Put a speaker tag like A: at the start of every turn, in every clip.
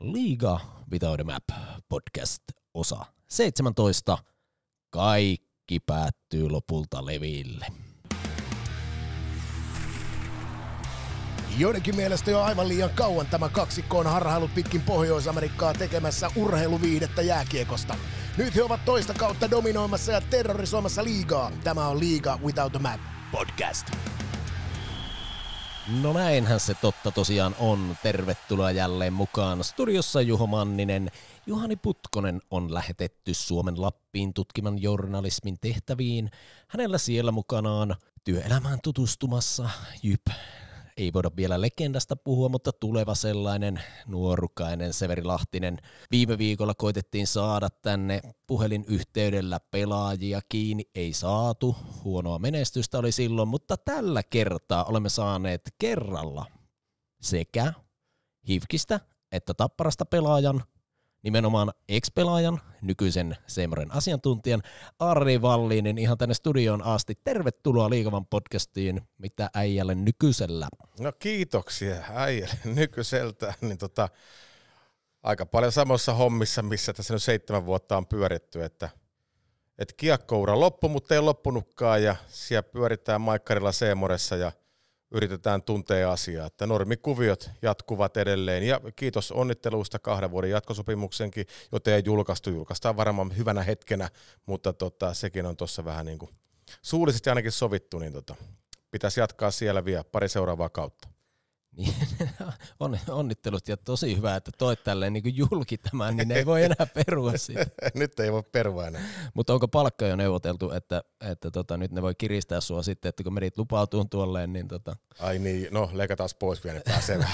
A: Liiga Without a Map podcast osa 17. Kaikki päättyy lopulta leville. Joidenkin mielestä jo aivan liian kauan
B: tämä kaksikko on harhailut pitkin Pohjois-Amerikkaa tekemässä urheiluviihdettä jääkiekosta. Nyt he ovat toista kautta dominoimassa ja terrorisoimassa liigaa. Tämä on Liiga Without a Map
C: podcast.
A: No näinhän se totta tosiaan on. Tervetuloa jälleen mukaan studiossa Juho Manninen. Juhani Putkonen on lähetetty Suomen Lappiin tutkiman journalismin tehtäviin. Hänellä siellä mukanaan työelämään tutustumassa Jyp ei voida vielä legendasta puhua, mutta tuleva sellainen nuorukainen Severi Lahtinen. Viime viikolla koitettiin saada tänne puhelinyhteydellä pelaajia kiinni, ei saatu. Huonoa menestystä oli silloin, mutta tällä kertaa olemme saaneet kerralla sekä Hivkistä että Tapparasta pelaajan nimenomaan ex-pelaajan, nykyisen Seemoren asiantuntijan Ari Vallinin ihan tänne studioon asti. Tervetuloa Liikavan podcastiin, mitä äijälle nykyisellä.
B: No kiitoksia äijälle nykyiseltä. Niin tota, aika paljon samassa hommissa, missä tässä nyt seitsemän vuotta on pyöritty, että et kiekkoura loppu, mutta ei loppunutkaan ja siellä pyöritään Maikkarilla Seemoressa ja – yritetään tuntea asiaa, että normikuviot jatkuvat edelleen ja kiitos onnitteluista kahden vuoden jatkosopimuksenkin, joten ei julkaistu, julkaistaan varmaan hyvänä hetkenä, mutta tota, sekin on tuossa vähän niin kuin suullisesti ainakin sovittu, niin tota,
A: pitäisi jatkaa siellä vielä pari seuraavaa kautta. Niin, on, onnittelut ja tosi hyvä, että toit tälleen niin julki tämän, niin ne ei voi enää perua sitä. nyt ei voi perua enää. Mutta onko palkka jo neuvoteltu, että, että tota, nyt ne voi kiristää sua sitten, että kun merit lupautuun tuolleen, niin tota... Ai niin, no leikataan pois vielä, niin pääsee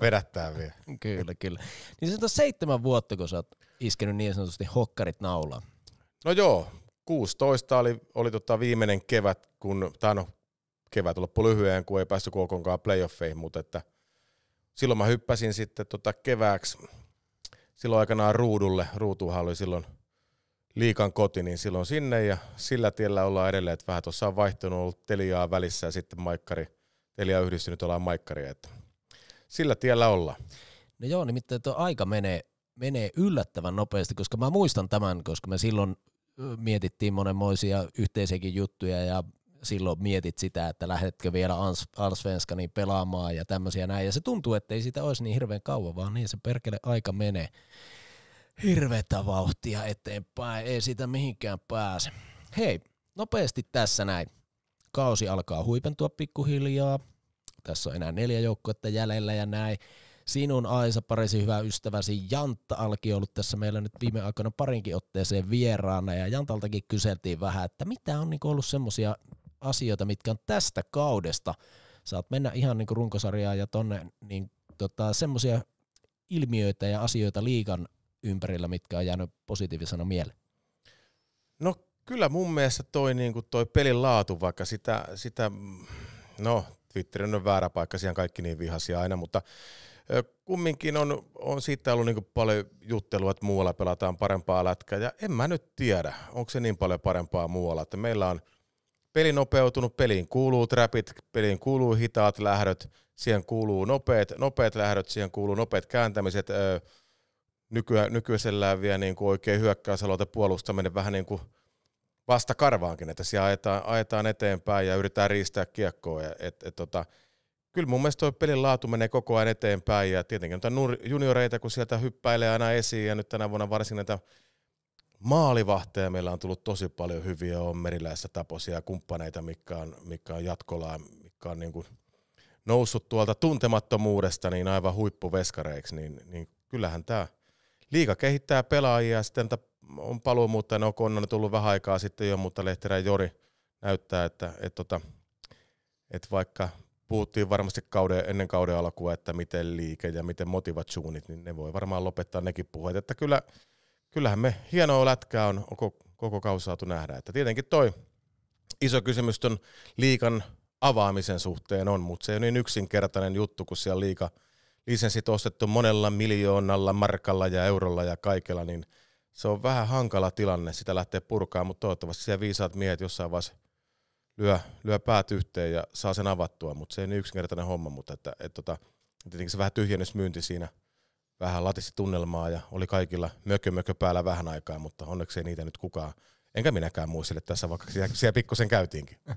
A: vedättää vielä. kyllä, kyllä. Niin se on seitsemän vuotta, kun sä oot iskenyt niin sanotusti hokkarit naulaan.
B: No joo, 16 oli, oli tota viimeinen kevät, kun, tai no kevät loppu lyhyen, kun ei päästy KKkaan playoffeihin, mutta että silloin mä hyppäsin sitten tota kevääksi silloin aikanaan ruudulle, ruutuhan oli silloin liikan koti, niin silloin sinne ja sillä tiellä ollaan edelleen, että vähän tuossa on vaihtunut ollut
A: Teliaa välissä ja sitten Maikkari, Telia yhdistynyt ollaan Maikkari, että sillä tiellä ollaan. No joo, nimittäin tuo aika menee, menee yllättävän nopeasti, koska mä muistan tämän, koska me silloin mietittiin monenmoisia yhteisiäkin juttuja ja silloin mietit sitä, että lähdetkö vielä Alsvenskanin pelaamaan ja tämmöisiä näin. Ja se tuntuu, että ei sitä olisi niin hirveän kauan, vaan niin se perkele aika menee hirveätä vauhtia eteenpäin, ei sitä mihinkään pääse. Hei, nopeasti tässä näin. Kausi alkaa huipentua pikkuhiljaa. Tässä on enää neljä joukkuetta jäljellä ja näin. Sinun Aisa, parisi hyvä ystäväsi Jantta Alki on ollut tässä meillä nyt viime aikoina parinkin otteeseen vieraana ja Jantaltakin kyseltiin vähän, että mitä on niinku ollut semmoisia asioita, mitkä on tästä kaudesta. Saat mennä ihan niin kuin runkosarjaan ja tonne niin tota, semmoisia ilmiöitä ja asioita liikan ympärillä, mitkä on jäänyt positiivisena mieleen?
B: No kyllä mun mielestä toi, niin kuin toi pelin laatu, vaikka sitä, sitä no Twitter on väärä paikka, siellä kaikki niin vihaisia aina, mutta kumminkin on, on siitä ollut niin paljon juttelua, että muualla pelataan parempaa lätkää, ja en mä nyt tiedä, onko se niin paljon parempaa muualla, että meillä on – peli nopeutunut, peliin kuuluu trapit, peliin kuuluu hitaat lähdöt, siihen kuuluu nopeat, nopeat lähdöt, siihen kuuluu nopeat kääntämiset, öö, nykyä, nykyisellään vielä niin kuin oikein hyökkäysalueelta puolustaminen vähän niin kuin vasta karvaankin, että siellä ajetaan, ajetaan eteenpäin ja yritetään riistää kiekkoa. Ja, et, et, tota, kyllä mun mielestä tuo pelin laatu menee koko ajan eteenpäin ja tietenkin noita junioreita, kun sieltä hyppäilee aina esiin ja nyt tänä vuonna varsinkin näitä Maalivahteja meillä on tullut tosi paljon hyviä, on meriläisessä tapoisia kumppaneita, mikä on, mikä on jatkolla, mikä on niin kuin noussut tuolta tuntemattomuudesta niin aivan huippuveskareiksi, niin, niin kyllähän tämä liika kehittää pelaajia, sitten on ne no, on tullut vähän aikaa sitten jo, mutta Lehterä Jori näyttää, että, että, että, tota, että vaikka puhuttiin varmasti kauden, ennen kauden alkua, että miten liike ja miten motivatsuunit, niin ne voi varmaan lopettaa nekin puheet, että kyllä – kyllähän me hienoa lätkää on koko, koko kausi saatu nähdä. Että tietenkin toi iso kysymys on liikan avaamisen suhteen on, mutta se on niin yksinkertainen juttu, kun siellä liika lisenssit ostettu monella miljoonalla, markalla ja eurolla ja kaikella, niin se on vähän hankala tilanne sitä lähteä purkaa, mutta toivottavasti siellä viisaat miehet jossain vaiheessa lyö, lyö päät yhteen ja saa sen avattua, mutta se ei niin yksinkertainen homma, mutta että, et tota, tietenkin se vähän tyhjennysmyynti siinä – vähän latisti tunnelmaa ja oli kaikilla mökö mökö päällä vähän aikaa, mutta onneksi ei niitä nyt kukaan, enkä minäkään muistele tässä, vaikka siellä, siellä pikkusen käytiinkin.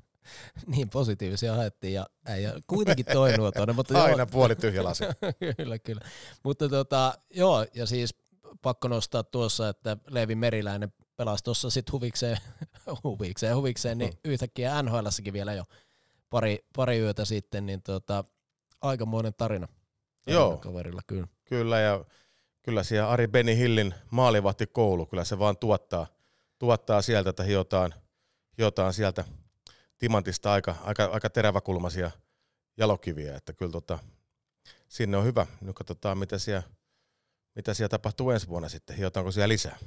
A: niin positiivisia haettiin ja äijä kuitenkin toi tuonne. Mutta Aina joo. puoli tyhjä lasi. kyllä, kyllä. Mutta tota, joo, ja siis pakko nostaa tuossa, että levi Meriläinen pelasi tuossa sitten huvikseen, huvikseen, huvikseen, niin mm. yhtäkkiä nhl vielä jo pari, pari yötä sitten, niin tota, aikamoinen tarina. Joo. kaverilla,
B: kyllä. Kyllä, ja kyllä siellä Ari Benny Hillin koulu, kyllä se vaan tuottaa, tuottaa sieltä, että hiotaan, hiotaan sieltä timantista aika, aika, aika teräväkulmaisia jalokiviä, että kyllä tota, sinne on hyvä. Nyt katsotaan, mitä siellä, mitä siellä tapahtuu ensi vuonna sitten, hiotaanko siellä lisää.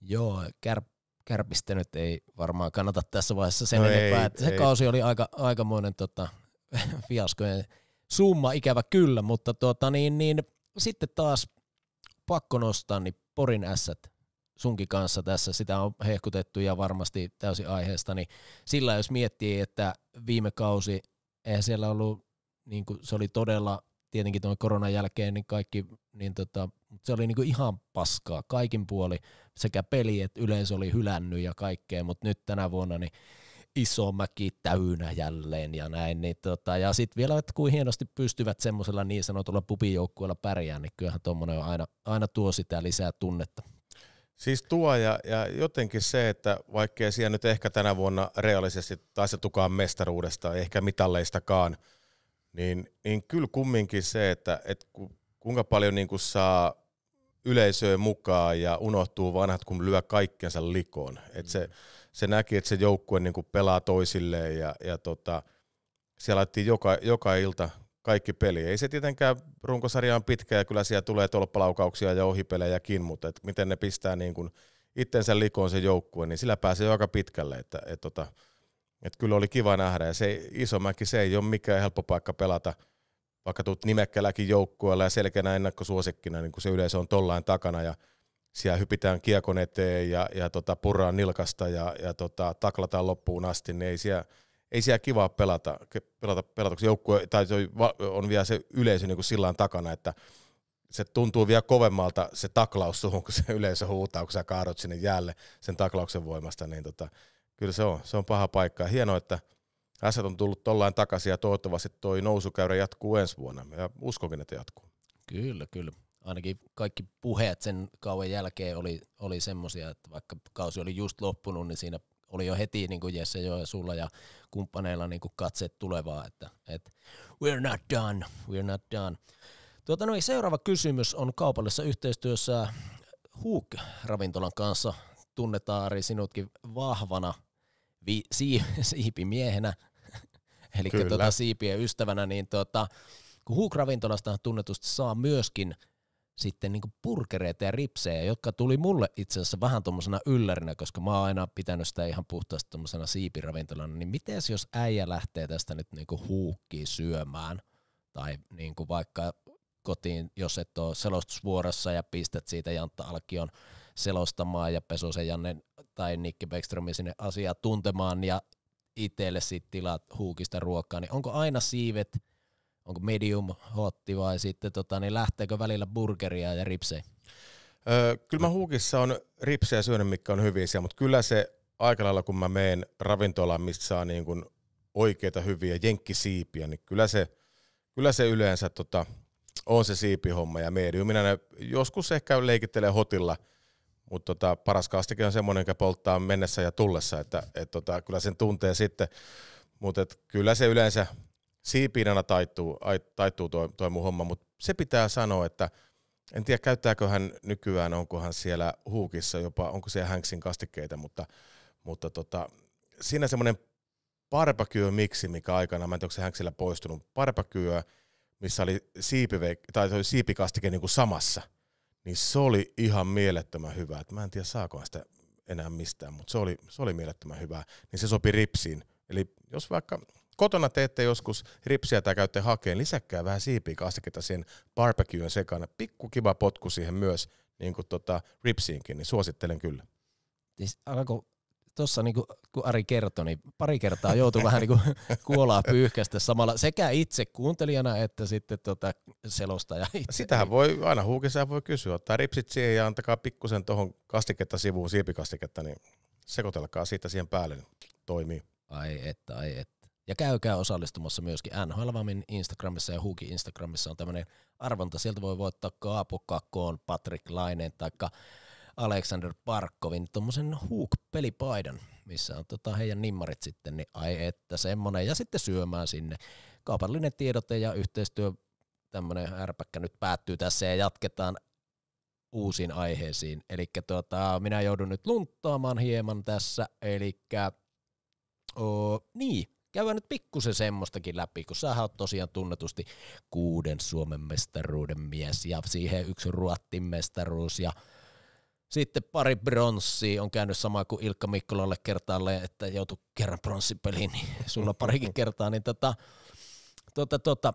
A: Joo, kär, kärpistä nyt ei varmaan kannata tässä vaiheessa sen no enempää, ei, että se ei. kausi oli aika, aikamoinen tota, fiasko, summa ikävä kyllä, mutta tuota, niin, niin, sitten taas pakko nostaa niin Porin ässät sunkin kanssa tässä, sitä on hehkutettu ja varmasti täysin aiheesta, niin sillä jos miettii, että viime kausi, eihän siellä ollut, niin kuin, se oli todella, tietenkin tuon koronan jälkeen, niin kaikki, niin tota, se oli niin kuin ihan paskaa kaikin puoli, sekä peli että yleisö oli hylännyt ja kaikkea, mutta nyt tänä vuonna, niin mäki täynnä jälleen ja näin. Niin tota, ja sitten vielä, että kuin hienosti pystyvät semmoisella niin sanotulla pubijoukkueella pärjää, niin kyllähän tuommoinen aina, aina tuo sitä lisää tunnetta. Siis tuo ja,
B: ja jotenkin se, että vaikkei siellä nyt ehkä tänä vuonna reaalisesti taistetukaan mestaruudesta, ehkä mitalleistakaan, niin, niin kyllä kumminkin se, että, että kuinka paljon niin kuin saa yleisöön mukaan ja unohtuu vanhat, kun lyö kaikkensa likoon. Et se, mm se näki, että se joukkue niin kuin pelaa toisilleen ja, ja tota, siellä laitettiin joka, joka ilta kaikki peli. Ei se tietenkään runkosarja on pitkä ja kyllä siellä tulee tolppalaukauksia ja ohipelejäkin, mutta et miten ne pistää niin kuin itsensä likoon se joukkue, niin sillä pääsee jo aika pitkälle. Että, et tota, et kyllä oli kiva nähdä. Ja se Isomäki, se ei ole mikään helppo paikka pelata, vaikka tuut nimekkälläkin joukkueella ja selkeänä ennakkosuosikkina, niin kun se yleisö on tollain takana. Ja siellä hypitään kiekon eteen ja, ja tota, purraan nilkasta ja, ja tota, taklataan loppuun asti, niin ei siellä, ei siellä kivaa pelata, pelata, pelata kun joukkue, tai on vielä se yleisö niin sillä takana, että se tuntuu vielä kovemmalta se taklaus suhun, kun se yleisö huutaa, kun sä kaadot sinne jälle sen taklauksen voimasta, niin tota, kyllä se on, se on paha paikka. Hienoa, että S on tullut tollain takaisin ja toivottavasti toi nousukäyrä jatkuu ensi vuonna. Ja uskonkin, että jatkuu.
A: Kyllä, kyllä ainakin kaikki puheet sen kauan jälkeen oli, oli semmoisia, että vaikka kausi oli just loppunut, niin siinä oli jo heti niin kuin Jesse jo ja sulla ja kumppaneilla niin kuin katseet tulevaa, että, että we're not done, we're not done. Tuota, no, seuraava kysymys on kaupallisessa yhteistyössä Hook-ravintolan kanssa. Tunnetaan Ari sinutkin vahvana vi- si- siipimiehenä,
C: eli tuota,
A: siipien ystävänä, niin tuota, kun Hook-ravintolasta tunnetusti saa myöskin sitten niin purkereita ja ripsejä, jotka tuli mulle itse asiassa vähän tuommoisena yllärinä, koska mä oon aina pitänyt sitä ihan puhtaasti tuommoisena siipiravintolana, niin miten jos äijä lähtee tästä nyt niin huukkiin syömään, tai niin vaikka kotiin, jos et ole selostusvuorossa ja pistät siitä Jantta Alkion selostamaan ja Pesosen Janne tai Nikki Beckströmin sinne asiaa tuntemaan ja itselle sitten tilaat huukista ruokaa, niin onko aina siivet – onko medium hotti vai sitten tota, niin lähteekö välillä burgeria ja ripsejä? Öö, kyllä mä huukissa on ripsejä syönyt,
B: mikä on hyviä siellä, mutta kyllä se aika lailla, kun mä meen ravintolaan, mistä saa niin kun oikeita hyviä jenkkisiipiä, niin kyllä se, kyllä se yleensä tota, on se siipihomma ja mediumina ne joskus ehkä leikittelee hotilla, mutta tota, paras kastike on semmoinen, joka polttaa mennessä ja tullessa, että et tota, kyllä sen tuntee sitten, mutta kyllä se yleensä siipiinana taittuu, taittuu tuo, tuo mun homma, mutta se pitää sanoa, että en tiedä käyttääkö hän nykyään, onko hän siellä huukissa jopa, onko siellä hänksin kastikkeita, mutta, mutta tota, siinä semmoinen parpakyö miksi, mikä aikana, mä en tiedä, onko se poistunut, parpakyö, missä oli, siipive, tai oli siipikastike niin kuin samassa, niin se oli ihan mielettömän hyvä. Et mä en tiedä, saako sitä enää mistään, mutta se oli, se oli mielettömän hyvä. Niin se sopi ripsiin. Eli jos vaikka kotona teette joskus ripsiä tai käytte hakeen, lisäkkää vähän siipiä kastiketta siihen barbecueen sekana. Pikku kiva potku siihen myös, niin kuin tota, ripsiinkin, niin suosittelen kyllä.
A: Siis alko, tuossa niin kuin, kun Ari kertoi, niin pari kertaa joutui vähän niin kuin kuolaa pyyhkästä samalla sekä itse kuuntelijana että sitten tota selostaja itse.
B: Sitähän voi, aina huukissa voi kysyä, ottaa ripsit siihen ja antakaa pikkusen tuohon kastiketta sivuun, siipikastiketta, niin sekoitelkaa siitä siihen päälle, niin toimii. Ai että, ai
A: että. Ja käykää osallistumassa myöskin Vamin Instagramissa ja huki Instagramissa on tämmöinen arvonta. Sieltä voi voittaa Kaapo Kakkoon, Patrick Laineen tai Alexander Parkovin tuommoisen Hook-pelipaidan, missä on tota heidän nimmarit sitten, niin ai että semmoinen, ja sitten syömään sinne. Kaupallinen tiedote ja yhteistyö, tämmöinen ärpäkkä nyt päättyy tässä ja jatketaan uusiin aiheisiin. Eli tuota, minä joudun nyt lunttaamaan hieman tässä, eli oh, niin, käydään nyt pikkusen semmoistakin läpi, kun sä oot tosiaan tunnetusti kuuden Suomen mestaruuden mies ja siihen yksi Ruottin mestaruus ja sitten pari bronssia on käynyt sama kuin Ilkka Mikkolalle kertaalle, että joutu kerran bronssipeliin, niin sulla parikin kertaa, niin tota, tota, tota,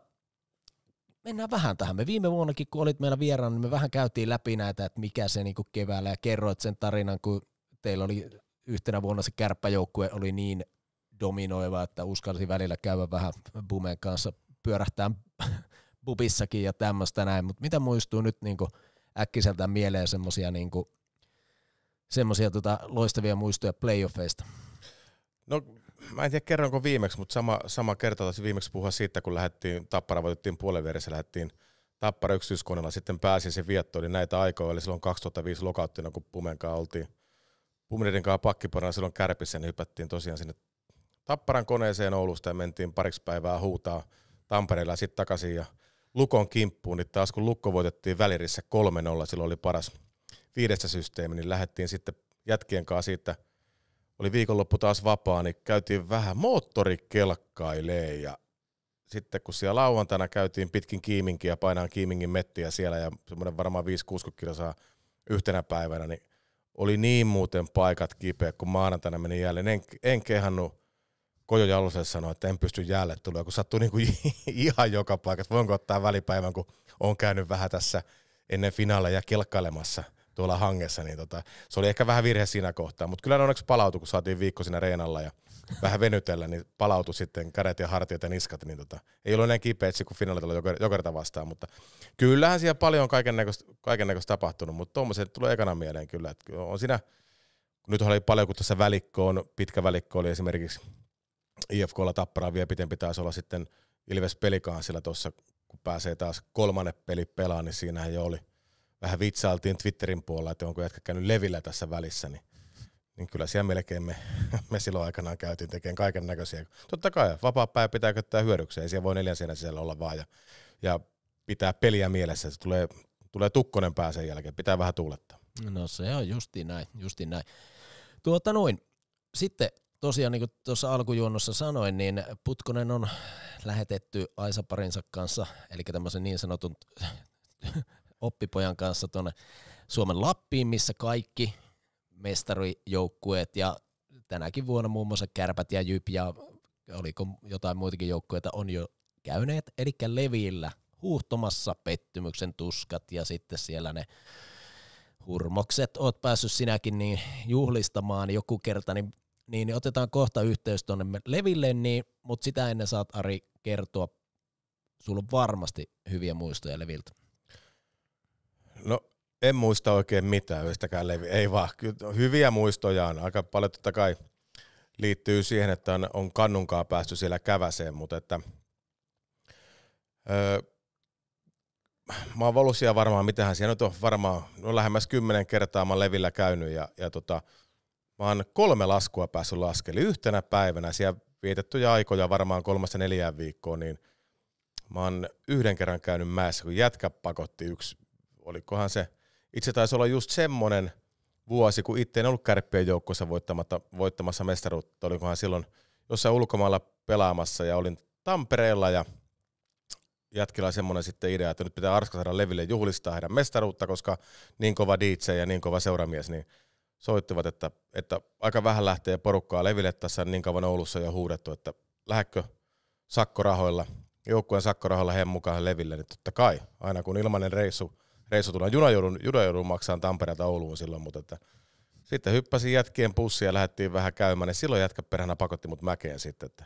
A: mennään vähän tähän. Me viime vuonnakin, kun olit meillä vieraana, niin me vähän käytiin läpi näitä, että mikä se niinku keväällä, ja kerroit sen tarinan, kun teillä oli yhtenä vuonna se kärppäjoukkue oli niin dominoiva, että uskalsi välillä käydä vähän Bumen kanssa pyörähtään bubissakin ja tämmöistä näin, mutta mitä muistuu nyt niin äkkiseltä mieleen semmoisia niin semmoisia tota loistavia muistoja playoffeista? No mä en tiedä kerronko viimeksi, mutta sama,
B: sama kerta taisi viimeksi puhua siitä, kun lähdettiin, Tappara voitettiin puolen vieressä, lähdettiin Tappara yksityiskoneella, sitten pääsin se viettoon, niin näitä aikoja, eli silloin 2005 lokauttina, kun Pumenkaan oltiin Pumineiden kanssa pakkiporana silloin kärpissä, niin hypättiin tosiaan sinne Tapparan koneeseen Oulusta ja mentiin pariksi päivää huutaa Tampereella sitten takaisin ja Lukon kimppuun, niin taas kun Lukko voitettiin välirissä 3-0, silloin oli paras viidestä systeemi, niin lähdettiin sitten jätkien kanssa siitä, oli viikonloppu taas vapaa, niin käytiin vähän moottorikelkkailee ja sitten kun siellä lauantaina käytiin pitkin Kiiminkiä, painaan Kiimingin mettiä siellä ja semmoinen varmaan 5-60 kilsaa yhtenä päivänä, niin oli niin muuten paikat kipeä, kun maanantaina meni jälleen. En, en kehannut Kojo Jalosen sanoi, että en pysty jäälle tulemaan, kun sattuu niin kuin ihan joka paikassa. Voinko ottaa välipäivän, kun on käynyt vähän tässä ennen finaaleja kelkkailemassa tuolla hangessa, niin tota, se oli ehkä vähän virhe siinä kohtaa, mutta kyllä ne onneksi palautui, kun saatiin viikko siinä reenalla ja vähän venytellä, niin palautui sitten kädet ja hartiot ja niskat, niin tota, ei ollut enää kipeäksi kuin finaalilla joker, jokerta vastaan, mutta kyllähän siellä paljon on kaiken näköistä tapahtunut, mutta tuommoisen tulee ekana mieleen kyllä, että on siinä, nyt oli paljon, kun tässä välikko on, pitkä välikko oli esimerkiksi IFKlla Tapparaa vielä pitempi taisi olla sitten Ilves pelikaan sillä tuossa, kun pääsee taas kolmannen peli pelaan, niin siinähän jo oli, vähän vitsailtiin Twitterin puolella, että onko jätkä käynyt levillä tässä välissä, niin, niin kyllä siellä melkein me, me silloin aikanaan käytiin tekemään kaiken näköisiä. Totta kai, vapaa päivä pitää käyttää hyödykseen, ei siellä voi neljän seinän sisällä olla vaan, ja, ja pitää peliä mielessä, se tulee, tulee tukkonen pää sen jälkeen, pitää vähän tuulettaa.
A: No se on justi näin, justi näin. Tuota noin, sitten tosiaan niin kuin tuossa alkujuonnossa sanoin, niin Putkonen on lähetetty Aisa parinsa kanssa, eli tämmöisen niin sanotun oppipojan kanssa tuonne Suomen Lappiin, missä kaikki mestarijoukkueet ja tänäkin vuonna muun muassa Kärpät ja Jyp ja oliko jotain muitakin joukkueita on jo käyneet, eli Levillä huuhtomassa pettymyksen tuskat ja sitten siellä ne hurmokset oot päässyt sinäkin niin juhlistamaan joku kerta, niin niin, niin otetaan kohta yhteys tuonne Leville, niin, mutta sitä ennen saat Ari kertoa. Sulla on varmasti hyviä muistoja Leviltä.
B: No en muista oikein mitään yhtäkään Levi. Ei vaan, kyllä hyviä muistoja on. Aika paljon totta kai liittyy siihen, että on, on kannunkaa päästy siellä käväseen, mutta että öö, mä oon ollut siellä varmaan, mitähän siellä nyt on varmaan, no lähemmäs kymmenen kertaa mä oon Levillä käynyt ja, ja tota, Mä oon kolme laskua päässyt laskeli yhtenä päivänä, siellä vietettyjä aikoja varmaan kolmesta neljään viikkoa, niin mä oon yhden kerran käynyt mäessä, kun jätkä pakotti yksi, olikohan se, itse taisi olla just semmonen vuosi, kun itse en ollut kärppien joukkueessa voittamassa, voittamassa mestaruutta, olikohan silloin jossain ulkomailla pelaamassa ja olin Tampereella ja jätkillä semmoinen sitten idea, että nyt pitää Arska saada Leville juhlistaa heidän mestaruutta, koska niin kova DJ ja niin kova seuramies, niin soittivat, että, että aika vähän lähtee porukkaa leville tässä niin kauan Oulussa ja huudettu, että lähdekö sakkorahoilla, joukkueen sakkorahoilla heidän mukaan leville, niin totta kai, aina kun ilmainen reissu, reissu tulee, juna joudun, juna joudun maksaan Tampereelta Ouluun silloin, mutta että, sitten hyppäsin jätkien pussiin ja lähdettiin vähän käymään, niin silloin jätkä perhänä pakotti mut mäkeen sitten, että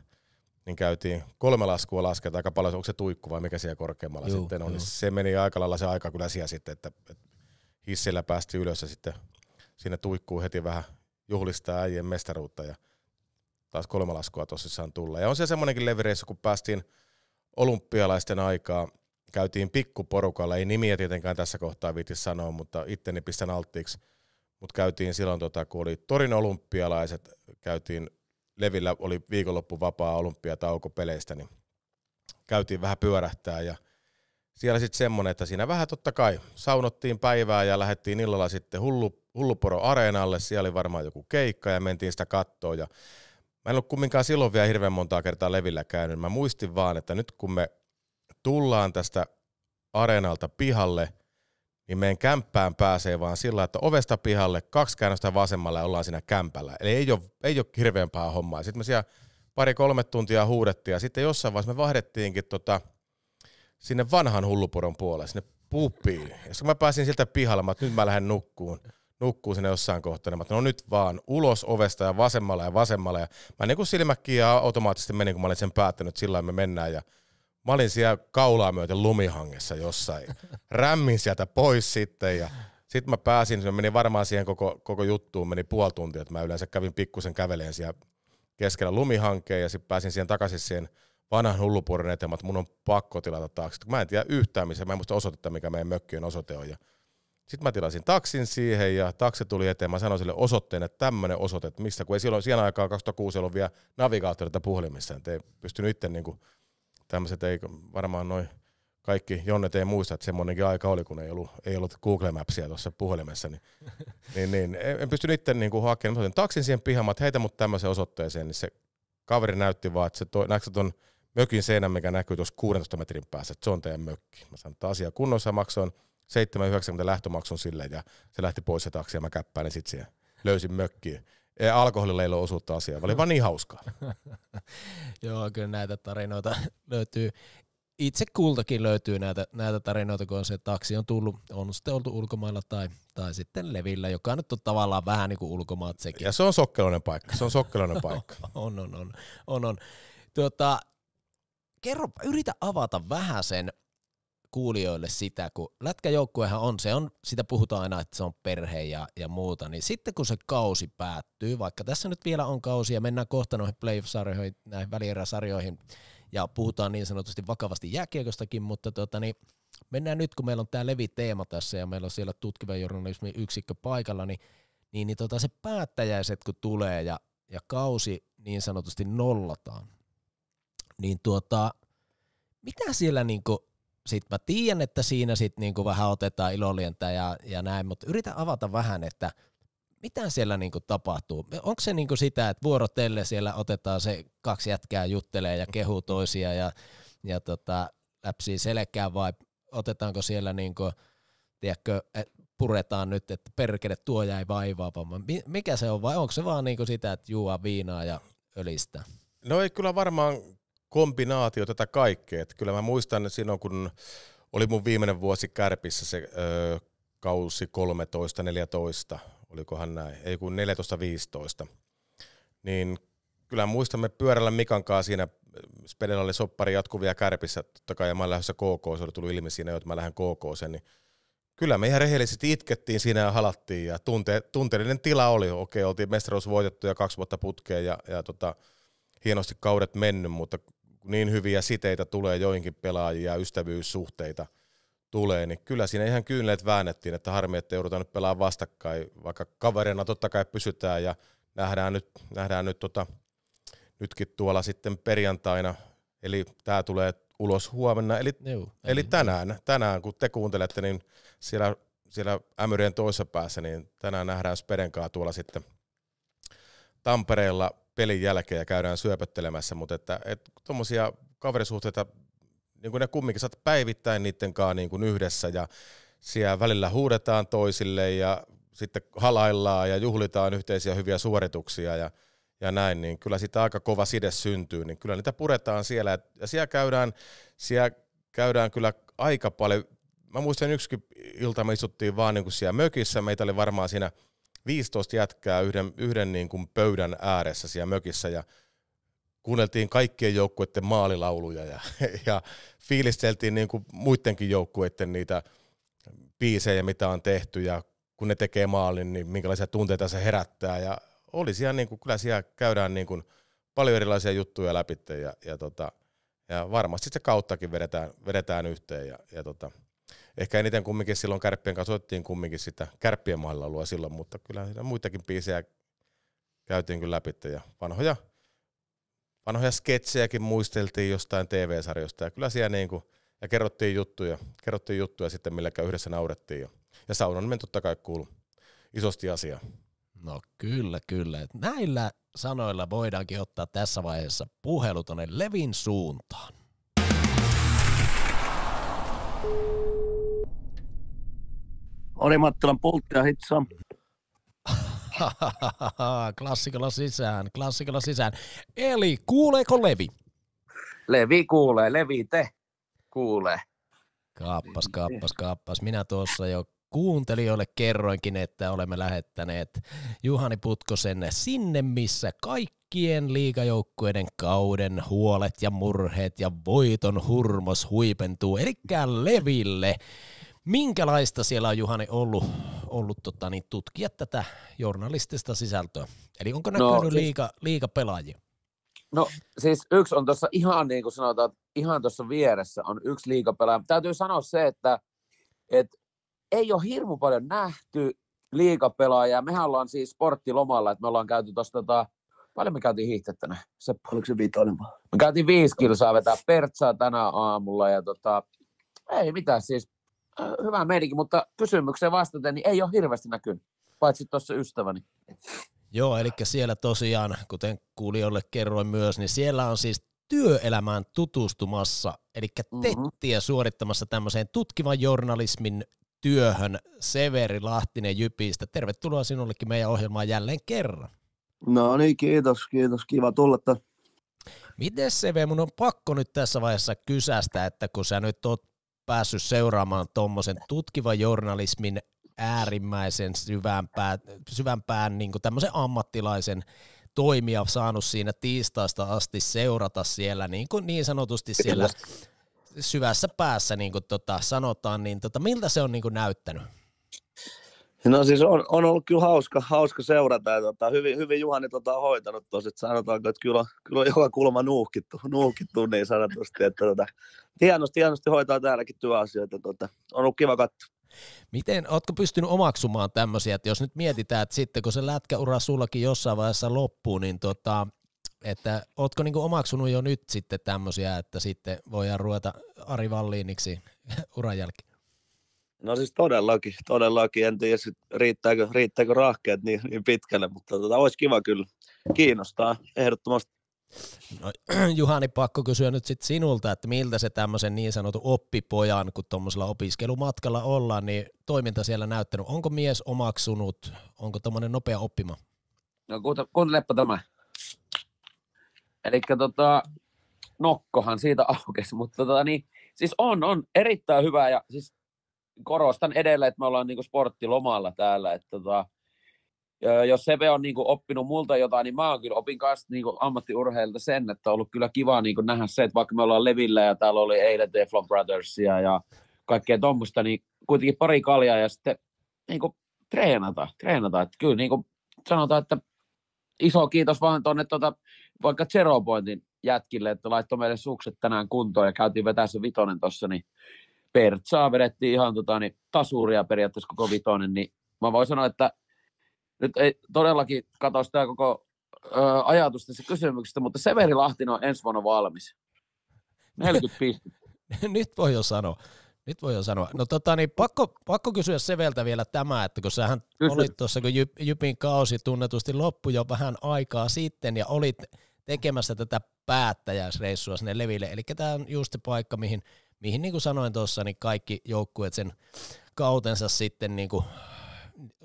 B: niin käytiin kolme laskua lasketa aika paljon, onko se tuikku vai mikä siellä korkeammalla Juh, sitten on, niin se meni aika lailla se aika kyllä siellä sitten, että, että hissillä päästi ylös ja sitten sinne tuikkuu heti vähän juhlistaa äijien mestaruutta ja taas kolme laskua tosissaan tulla. Ja on se semmoinenkin levireissä kun päästiin olympialaisten aikaa, käytiin pikkuporukalla, ei nimiä tietenkään tässä kohtaa viitis sanoa, mutta itteni pistän alttiiksi, mutta käytiin silloin, tota, kun oli Torin olympialaiset, käytiin Levillä oli viikonloppu vapaa olympiatauko peleistä, niin käytiin vähän pyörähtää ja siellä sitten semmoinen, että siinä vähän totta kai saunottiin päivää ja lähdettiin illalla sitten hullu Hulluporo Areenalle, siellä oli varmaan joku keikka ja mentiin sitä kattoon ja mä en ollut kumminkaan silloin vielä hirveän montaa kertaa levillä käynyt. Mä muistin vaan, että nyt kun me tullaan tästä areenalta pihalle, niin meidän kämppään pääsee vaan sillä, että ovesta pihalle, kaksi käännöstä vasemmalle ja ollaan siinä kämpällä. Eli ei ole, ei ole hirveämpää hommaa. Sitten me siellä pari-kolme tuntia huudettiin ja sitten jossain vaiheessa me vahdettiinkin tota, sinne vanhan hulluporon puolelle, sinne puuppiin. Ja kun mä pääsin sieltä pihalle, mä, että nyt mä lähden nukkuun nukkuu sinne jossain kohtaa. Niin mä no nyt vaan ulos ovesta ja vasemmalla ja vasemmalla. Ja mä niin kuin silmäkkiin ja automaattisesti menin, kun mä olin sen päättänyt, sillä me mennään. Ja mä olin siellä kaulaa myöten lumihangessa jossain. Rämmin sieltä pois sitten ja sitten mä pääsin, se meni varmaan siihen koko, koko juttuun, meni puoli tuntia, että mä yleensä kävin pikkusen käveleen siellä keskellä lumihankkeen ja sitten pääsin siihen takaisin siihen vanhan hullupuoren eteen, että mun on pakko tilata taakse. Mä en tiedä yhtään missä, mä en muista osoitetta, mikä meidän mökkien osoite on. Ja sitten mä tilasin taksin siihen ja taksi tuli eteen. Mä sanoin sille osoitteen, että tämmöinen osoite, että mistä, kun ei silloin, siinä aikaa 2006 ollut vielä navigaattoreita puhelimissa, että ei pystynyt itse niin kuin, tämmöiset ei varmaan noin kaikki jonnet ei muista, että semmoinenkin aika oli, kun ei ollut, ei ollut Google Mapsia tuossa puhelimessa, niin, niin, niin en pystynyt itse niin kuin hakemaan. Mä otin taksin siihen pihan, että heitä mut tämmöiseen osoitteeseen, niin se kaveri näytti vaan, että se toi, näetkö ton mökin seinän, mikä näkyy tuossa 16 metrin päässä, että se on teidän mökki. Mä sanoin, että asia kunnossa, maksoin 7,90 lähtömaksun sille ja se lähti pois se taksi ja mä käppäin sit siihen. Löysin mökkiä. Ja alkoholilla ei ole osuutta asiaa, oli vaan niin hauskaa.
A: Joo, kyllä näitä tarinoita löytyy. Itse kultakin löytyy näitä, näitä tarinoita, kun on se taksi on tullut, on sitten oltu ulkomailla tai, tai sitten Levillä, joka nyt on tavallaan vähän niin kuin ulkomaat sekin.
B: Ja se on sokkeloinen paikka, se on sokkeloinen paikka.
A: on, on, on, on, on. Tuota, kerro, yritä avata vähän sen kuulijoille sitä, kun lätkäjoukkuehan on, se on, sitä puhutaan aina, että se on perhe ja, ja muuta, niin sitten kun se kausi päättyy, vaikka tässä nyt vielä on kausi ja mennään kohta noihin playoff-sarjoihin, näihin välieräsarjoihin ja puhutaan niin sanotusti vakavasti jääkiekostakin, mutta tota, niin mennään nyt, kun meillä on tämä leviteema tässä ja meillä on siellä tutkiva journalismin yksikkö paikalla, niin, niin, niin tota, se päättäjäiset kun tulee ja, ja kausi niin sanotusti nollataan, niin tuota, mitä siellä niinku sit mä tiedän, että siinä sit niinku vähän otetaan ilolientä ja, ja näin, mutta yritä avata vähän, että mitä siellä niinku tapahtuu. Onko se niinku sitä, että vuorotelle siellä otetaan se kaksi jätkää juttelee ja kehuu toisia ja, ja tota, läpsii selkään vai otetaanko siellä niinku, tiedätkö, puretaan nyt, että perkele tuo jäi vaivaa, Mikä se on vai onko se vaan niinku sitä, että juo viinaa ja ölistä? No ei kyllä varmaan
B: kombinaatio tätä kaikkea. Että kyllä mä muistan silloin, kun oli mun viimeinen vuosi Kärpissä se ö, kausi 13-14, olikohan näin, ei kun 14-15, niin kyllä muistamme pyörällä Mikan kanssa siinä, Spedellä oli soppari jatkuvia Kärpissä, totta kai, ja mä olen lähdössä KK, se oli tullut ilmi siinä, että mä lähden KK, niin kyllä me ihan rehellisesti itkettiin siinä ja halattiin, ja tunte, tunteellinen tila oli, okei, oltiin mestaruus voitettu ja kaksi vuotta putkeen, ja, ja tota, hienosti kaudet mennyt, mutta niin hyviä siteitä tulee joihinkin pelaajia, ystävyyssuhteita tulee, niin kyllä siinä ihan kyyneleet väännettiin, että harmi, että joudutaan nyt pelaamaan vastakkain, vaikka kaverina totta kai pysytään ja nähdään nyt, nähdään nyt tota, nytkin tuolla sitten perjantaina, eli tämä tulee ulos huomenna, eli, Juu, eli tänään, tänään, kun te kuuntelette, niin siellä, siellä ämyrien toisessa päässä, niin tänään nähdään Spedenkaa tuolla sitten Tampereella pelin jälkeen ja käydään syöpöttelemässä, mutta että, et, tuommoisia kaverisuhteita, niin kuin ne kumminkin saat päivittäin niiden kanssa niin kuin yhdessä ja siellä välillä huudetaan toisille ja sitten halaillaan ja juhlitaan yhteisiä hyviä suorituksia ja, ja näin, niin kyllä sitä aika kova side syntyy, niin kyllä niitä puretaan siellä ja siellä käydään, siellä käydään kyllä aika paljon. Mä muistan yksikin ilta me istuttiin vaan niin kuin siellä mökissä, meitä oli varmaan siinä – 15 jätkää yhden, yhden niin kuin pöydän ääressä siellä mökissä ja kuunneltiin kaikkien joukkueiden maalilauluja ja, ja fiilisteltiin niin kuin muidenkin joukkueiden niitä biisejä, mitä on tehty ja kun ne tekee maalin, niin minkälaisia tunteita se herättää ja oli siellä niin kuin, kyllä siellä käydään niin kuin paljon erilaisia juttuja läpi ja, ja, tota, ja varmasti se kauttakin vedetään, vedetään yhteen ja, ja tota, ehkä eniten kumminkin silloin kärppien kanssa otettiin kumminkin sitä kärppien mailla silloin, mutta kyllä siinä muitakin biisejä käytiin kyllä läpi ja vanhoja, vanhoja sketsejäkin muisteltiin jostain TV-sarjosta ja kyllä siellä niin kuin, ja kerrottiin juttuja, kerrottiin juttuja sitten, millä
A: yhdessä naurettiin. Ja, ja saunan men totta kai kuuluu isosti asiaa. No kyllä, kyllä. Näillä sanoilla voidaankin ottaa tässä vaiheessa puhelu tuonne Levin suuntaan.
C: Oli Mattilan polttia hitsaa.
A: klassikolla sisään, klassikolla sisään. Eli kuuleeko Levi? Levi kuulee, Levi te kuulee. Kaappas, kaappas, kaappas. Minä tuossa jo kuuntelijoille kerroinkin, että olemme lähettäneet Juhani Putkosen sinne, missä kaikkien liigajoukkueiden kauden huolet ja murheet ja voiton hurmos huipentuu, eli Leville. Minkälaista siellä on Juhani ollut, ollut tota, niin tutkia tätä journalistista sisältöä? Eli onko no, näkynyt no, liika, liika pelaajia?
D: No siis yksi on tuossa ihan niin kuin sanotaan, ihan tuossa vieressä on yksi liikapelaaja. Täytyy sanoa se, että et ei ole hirmu paljon nähty liikapelaajaa. Mehän ollaan siis sporttilomalla, että me ollaan käyty tuossa tota, paljon me käytiin hiihdettänä? Se, oliko se viitoinen vaan? Me käytiin viisi kilsaa vetää Pertsaa tänä aamulla ja tota, ei mitään siis hyvä meininki, mutta kysymykseen vastaten, niin ei ole hirveästi näkynyt, paitsi tuossa ystäväni.
A: Joo, eli siellä tosiaan, kuten kuulijoille kerroin myös, niin siellä on siis työelämään tutustumassa, eli mm-hmm. suorittamassa tämmöiseen tutkivan journalismin työhön Severi Lahtinen Jypistä. Tervetuloa sinullekin meidän ohjelmaan jälleen kerran.
C: No niin, kiitos, kiitos. Kiva tulla tämän.
A: Miten se, mun on pakko nyt tässä vaiheessa kysästä, että kun sä nyt oot päässyt seuraamaan tuommoisen tutkivan journalismin äärimmäisen syvän pään, niin tämmöisen ammattilaisen toimia saanut siinä tiistaista asti seurata siellä niin, kuin niin sanotusti siellä syvässä päässä, niin kuin tota sanotaan, niin tota, miltä se on niin kuin näyttänyt?
C: No siis on, on ollut kyllä hauska, hauska seurata ja tota, hyvin, hyvin Juhani tota, on hoitanut tuossa, että sanotaanko, että kyllä, kyllä on joka kulma nuuhkittu, nuuhkittu niin sanotusti, että tota, hienosti, hienosti hoitaa täälläkin työasioita. Tuota, on ollut kiva katsoa.
A: Miten, ootko pystynyt omaksumaan tämmöisiä, että jos nyt mietitään, että sitten kun se lätkäura sullakin jossain vaiheessa loppuu, niin tota, että ootko niinku omaksunut jo nyt sitten tämmöisiä, että sitten voidaan ruveta Ari Valliiniksi uran jälkeen?
C: No siis todellakin, todellakin. En tiedä, riittääkö, riittääkö rahkeet niin, niin pitkälle, mutta tota, olisi kiva kyllä. Kiinnostaa ehdottomasti.
A: No, Juhani, pakko kysyä nyt sitten sinulta, että miltä se tämmöisen niin sanotun oppipojan, kun tuommoisella opiskelumatkalla ollaan, niin toiminta siellä näyttänyt. Onko mies omaksunut, onko tuommoinen nopea oppima?
D: No kuuntelepa tämä. Eli tota, nokkohan siitä aukesi, mutta tota, niin, siis on, on erittäin hyvä ja siis korostan edelleen, että me ollaan niinku sporttilomalla täällä, että tota, jos Sebe on niin kuin oppinut multa jotain, niin mä oon kyllä opin kanssa niin kuin ammattiurheilta sen, että on ollut kyllä kiva niin kuin nähdä se, että vaikka me ollaan Levillä ja täällä oli eilen Teflon Brothersia ja kaikkea tuommoista, niin kuitenkin pari kaljaa ja sitten niin kuin treenata, treenata. Että kyllä niin kuin sanotaan, että iso kiitos vaan tuonne tuota, vaikka Zero Pointin jätkille, että laittoi meille sukset tänään kuntoon ja käytiin vetää se vitonen tuossa, niin Pertsaa vedettiin ihan tota, niin, tasuria periaatteessa koko vitonen, niin mä voin sanoa, että nyt ei todellakin katso sitä koko ö, ajatusta tässä kysymyksestä, mutta Severi Lahtinen on ensi vuonna valmis.
A: 40 pistettä. nyt voi jo sanoa. Nyt voi jo sanoa. No tota, niin pakko, pakko kysyä Seveltä vielä tämä, että kun sähän Kysy. olit tuossa, kun Jyp, Jypin kausi tunnetusti loppui jo vähän aikaa sitten ja olit tekemässä tätä päättäjäisreissua sinne Leville. Eli tämä on just se paikka, mihin, mihin niin kuin sanoin tuossa, niin kaikki joukkueet sen kautensa sitten niin kuin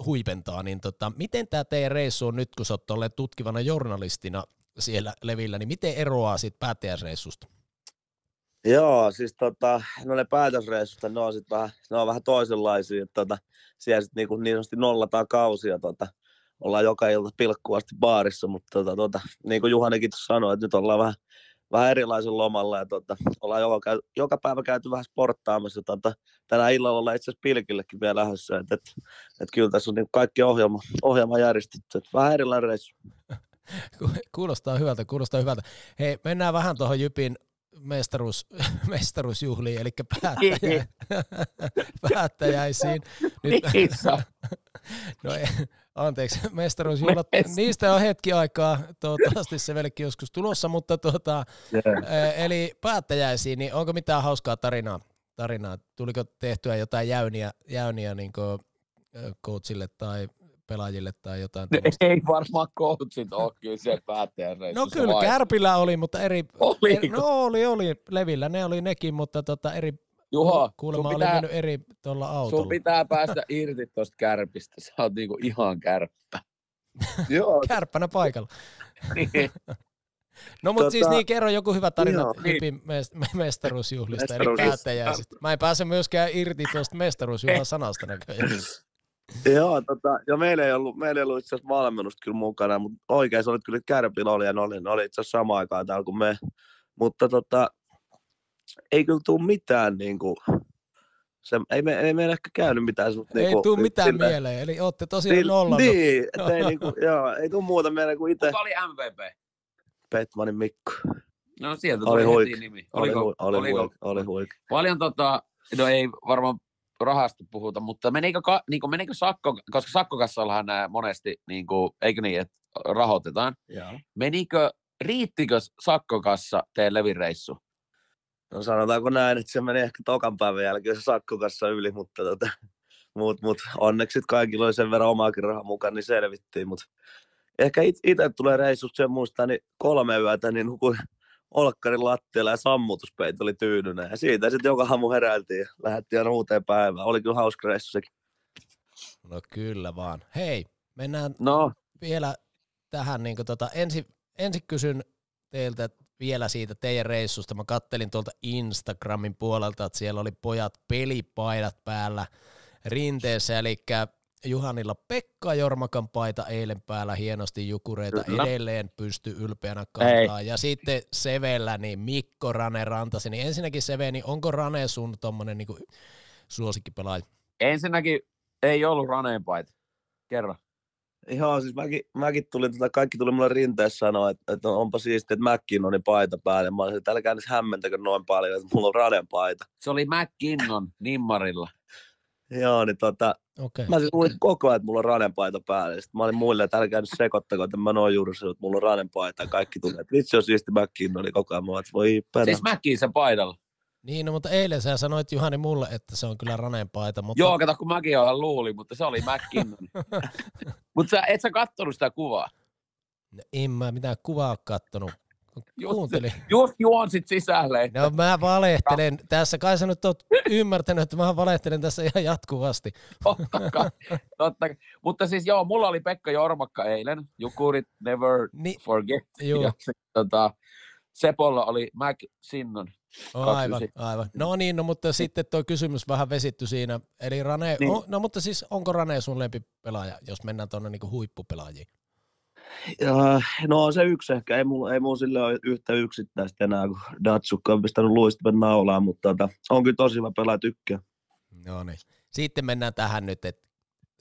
A: huipentaa, niin tota, miten tämä teidän reissu on nyt, kun sä oot olleet tutkivana journalistina siellä levillä, niin miten eroaa siitä päättäjäsreissusta?
C: Joo, siis tota, no ne päätösreissut, ne on, sit vähän, ne on vähän toisenlaisia. Tota, siellä sitten niinku niin sanotusti nollataan kausia. Tota, ollaan joka ilta pilkkuvasti baarissa, mutta tota, tota, niin kuin Juhanikin sanoi, että nyt ollaan vähän vähän erilaisen lomalla ja tota, ollaan joka, joka päivä käyty vähän sporttaamassa. Tota, tänä illalla ollaan itse asiassa pilkillekin vielä lähdössä. Et, et, et kyllä tässä on niin kaikki ohjelma, ohjelma järjestetty. Et vähän erilainen
A: reissu. Kuulostaa hyvältä, kuulostaa hyvältä. Hei, mennään vähän tuohon Jypin mestaruus, mestaruusjuhliin, eli niin. päättäjä, päättäjäisiin. Nyt, niin, niin no, anteeksi, mestaruusjuhlat, niistä on hetki aikaa, toivottavasti se velki joskus tulossa, mutta tuota, eli päättäjäisiin, niin onko mitään hauskaa tarinaa? tarinaa? Tuliko tehtyä jotain jäyniä, jäyniä niin coachille tai pelaajille tai jotain? No Tämmöistä? Ei varmaan coachit ole kyllä se päättäjän No kyllä, vai... Kärpillä oli, mutta eri... Oliko? no oli, oli, Levillä ne oli nekin, mutta tota, eri Juha, Kuulemma oli pitää, mennyt eri tuolla autolla. Sun
D: pitää päästä irti tuosta kärpistä. Sä oot niinku ihan kärppä.
A: Joo. Kärppänä paikalla. Niin. No mutta siis tota, siis niin, kerro joku hyvä tarina joo, niin. mestaruusjuhlista, eli päättäjäisistä. Mä en pääse myöskään irti tuosta mestaruusjuhlan eh. sanasta näköjään.
C: joo, tota, ja meillä ei ollut, meillä ei ollut itse asiassa valmennusta kyllä mukana, mutta oikein se oli kyllä Kärpillä oli ja ne oli, ne oli itse asiassa samaan aikaan täällä kuin me. Mutta tota, ei kyllä tule mitään niin kuin, se, ei, me, ei meillä ehkä käynyt mitään sut, Ei niinku, tule mitään sille, mieleen, eli olette tosiaan niin, nollannut. Niin, että ei, kuin, niinku, joo, ei tule muuta mieleen kuin itse. Kuka oli MVP? Petmanin Mikko. No
D: sieltä tuli heti nimi. Oliko, oli, oli, oliko, huik, oli huik. Paljon tota, no ei varmaan rahasta puhuta, mutta menikö, ka, niin kuin, menikö sakko, koska sakkokassallahan nämä monesti, niin kuin, eikö niin, että rahoitetaan. Joo. Menikö, riittikö sakkokassa teidän levireissu?
C: No sanotaanko näin, että se meni ehkä tokan päivän jälkeen se kanssa yli, mutta tota, mut, mut, onneksi kaikilla oli sen verran omaakin rahaa mukaan, niin selvittiin. Mut ehkä itse tulee reissut sen muistaa, niin kolme yötä niin nukuin olkkarin lattialla ja sammutuspeit oli tyynynä. Ja siitä sitten joka hamu heräiltiin ja lähdettiin aina uuteen päivään. Oli kyllä hauska reissu sekin.
A: No kyllä vaan. Hei, mennään no. vielä tähän. Niin tota, ensin ensi kysyn teiltä vielä siitä teidän reissusta. Mä kattelin tuolta Instagramin puolelta, että siellä oli pojat pelipaidat päällä rinteessä, eli Juhanilla Pekka Jormakan paita eilen päällä hienosti jukureita Kyllä. edelleen pysty ylpeänä kantaa. Ei. Ja sitten Sevellä, niin Mikko Rane Rantasi. Niin ensinnäkin Seve, niin onko Rane sun tommonen niin suosikkipelaaja?
D: Ensinnäkin ei ollut Raneen paita. Kerran.
C: Joo, siis mäkin, mäkin tulin, tota, kaikki tuli mulle rinteessä sanoa, että, että no, onpa siistiä, että McKinnonin niin paita päälle. Mä olin, että älkää nyt hämmentäkö noin paljon, että mulla on Raden paita. Se oli McKinnon nimmarilla. Joo, niin tota, okay. mä siis luulin koko ajan, että mulla on Raden paita päällä. Sitten mä olin muille, että älkää nyt sekoittako, että mä noin juuri sanoin, että mulla on Raden paita. Kaikki tulee, että vitsi on siisti McKinnoni niin koko ajan. Mä olin, voi siis perä. Siis McKinnon sen paidalla.
A: Niin, no, mutta eilen sä sanoit Juhani mulle, että se on kyllä Raneen paita. Mutta... Joo,
D: kato, kun mäkin olen luulin, mutta se oli McKinnon. mutta sä, et sä kattonut sitä kuvaa?
A: No, en mä mitään kuvaa ole kattonut. Just, just juonsit sisälle. No mä valehtelen. Tässä kai sä nyt oot ymmärtänyt, että mä valehtelen tässä ihan jatkuvasti. Totta kai.
D: Totta kai. Mutta siis joo, mulla oli Pekka Jormakka eilen. You could never Ni- forget. Juu. Ja se, tota, Sepolla oli Mac Sinnon
A: Aivan, aivan. No niin, no mutta sitten tuo kysymys vähän vesitty siinä. Eli Rane, niin. on, no mutta siis onko Rane sun lempipelaaja, jos mennään tuonne niin huippupelaajiin?
C: Ja, no on se yksi ehkä, ei mulla, ei mulla sille ole yhtä yksittäistä enää, kun Datsukka on pistänyt luistimen naulaan, mutta tota, on kyllä tosi hyvä pelaaja, tykkää. No niin.
A: Sitten mennään tähän nyt, että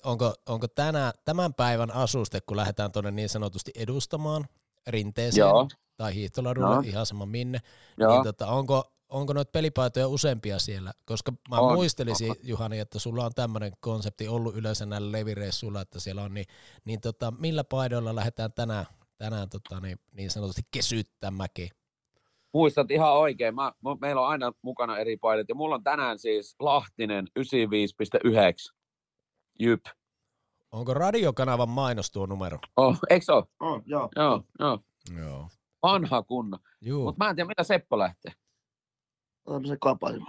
A: onko, onko tänä, tämän päivän asuste, kun lähdetään tuonne niin sanotusti edustamaan rinteeseen Joo. tai hiihtoladulle, no. ihan sama minne, niin Joo. niin tota, onko, onko noita pelipaitoja useampia siellä? Koska mä on. muistelisin, Aha. Juhani, että sulla on tämmöinen konsepti ollut yleensä näillä levireissuilla, että siellä on, niin, niin tota, millä paidoilla lähdetään tänään, tänään tota, niin, niin sanotusti kesyttää mäki?
D: Muistat ihan oikein. Mä, mä, meillä on aina mukana eri paidat ja mulla on tänään siis Lahtinen 95.9.
A: Jyp. Onko radiokanavan mainos tuo numero?
D: Oh, eikö se ole? Oh, joo. Joo, joo. joo. Vanha kunno. Mutta mä en tiedä, mitä Seppo lähtee.
C: On se kapani.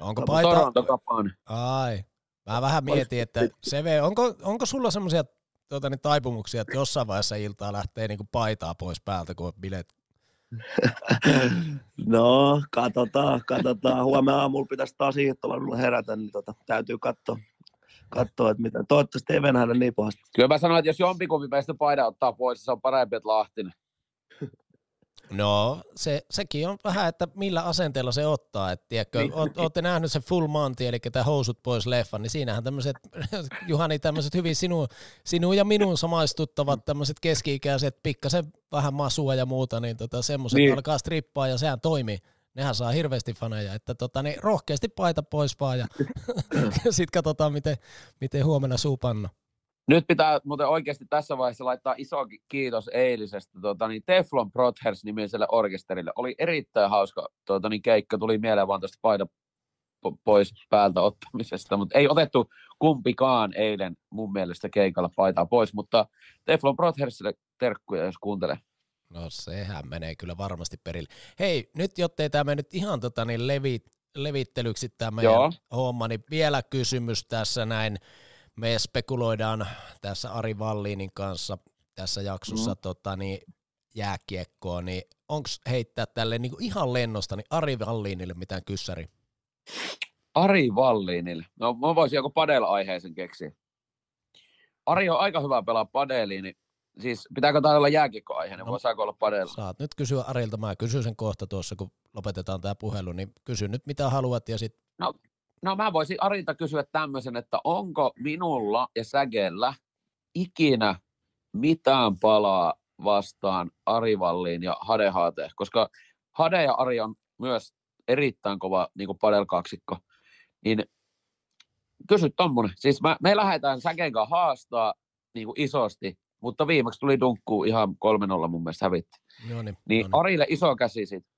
A: Onko paita? Toronto kapani. Ai. Mä vähän mietin, että CV, onko, onko sulla semmoisia tuota, niin taipumuksia, että jossain vaiheessa iltaa lähtee niin paitaa pois päältä, kun bilet
C: No, katsotaan, katsotaan. Huomenna aamulla pitäisi taas että herätä, niin tota, täytyy katsoa katsoa, että mitä. Toivottavasti ei venähdä niin pahasti.
D: Kyllä mä sanoin, että jos jompikumpi meistä paidan ottaa pois, se on parempi, että Lahtinen.
A: No, se, sekin on vähän, että millä asenteella se ottaa. Et, tiedätkö, niin. oot, Olette nähneet se Full Monty, eli tämä Housut pois leffan, niin siinähän tämmöiset, Juhani, tämmöiset hyvin sinu sinun ja minun samaistuttavat mm. tämmöiset keski-ikäiset, pikkasen vähän masua ja muuta, niin tota, semmoiset niin. alkaa strippaa ja sehän toimii nehän saa hirveästi faneja, että tota, niin rohkeasti paita pois vaan ja sitten katsotaan, miten, miten huomenna panna.
D: Nyt pitää muuten oikeasti tässä vaiheessa laittaa iso kiitos eilisestä tuota, niin Teflon Prothers nimiselle orkesterille. Oli erittäin hauska tuota, niin keikka, tuli mieleen vaan tästä paita pois päältä ottamisesta, mutta ei otettu kumpikaan eilen mun mielestä keikalla paitaa pois, mutta Teflon Prothersille terkkuja, jos kuuntelee.
A: No sehän menee kyllä varmasti perille. Hei, nyt jottei tämä mennyt ihan tota, niin levi, levittelyksi tämä meidän Joo. homma, niin vielä kysymys tässä näin. Me spekuloidaan tässä Ari Valliinin kanssa tässä jaksossa mm. tota, niin, jääkiekkoa, niin onko heittää tälle niin ihan lennosta niin Ari Valliinille mitään kyssäri?
D: Ari Valliinille?
A: No mä voisin joku
D: padel-aiheisen keksiä. Ari on aika hyvä pelaa padeliin, niin siis pitääkö tämä olla jääkiekkoaiheinen, no, vai olla padella?
A: Saat nyt kysyä Arilta, mä kysyn sen kohta tuossa, kun lopetetaan tämä puhelu, niin kysy nyt mitä haluat ja sitten...
D: No, no mä voisin Arilta kysyä tämmöisen, että onko minulla ja Sägellä
A: ikinä mitään palaa
D: vastaan Arivalliin ja Hade koska Hade ja Ari on myös erittäin kova niin padelkaksikko, niin kysy tommonen. Siis mä, me lähdetään Sägen kanssa haastaa niin kuin isosti mutta viimeksi tuli dunkku ihan 3-0 mun mielestä hävitti. Noniin, niin noniin. Arille iso käsi siitä.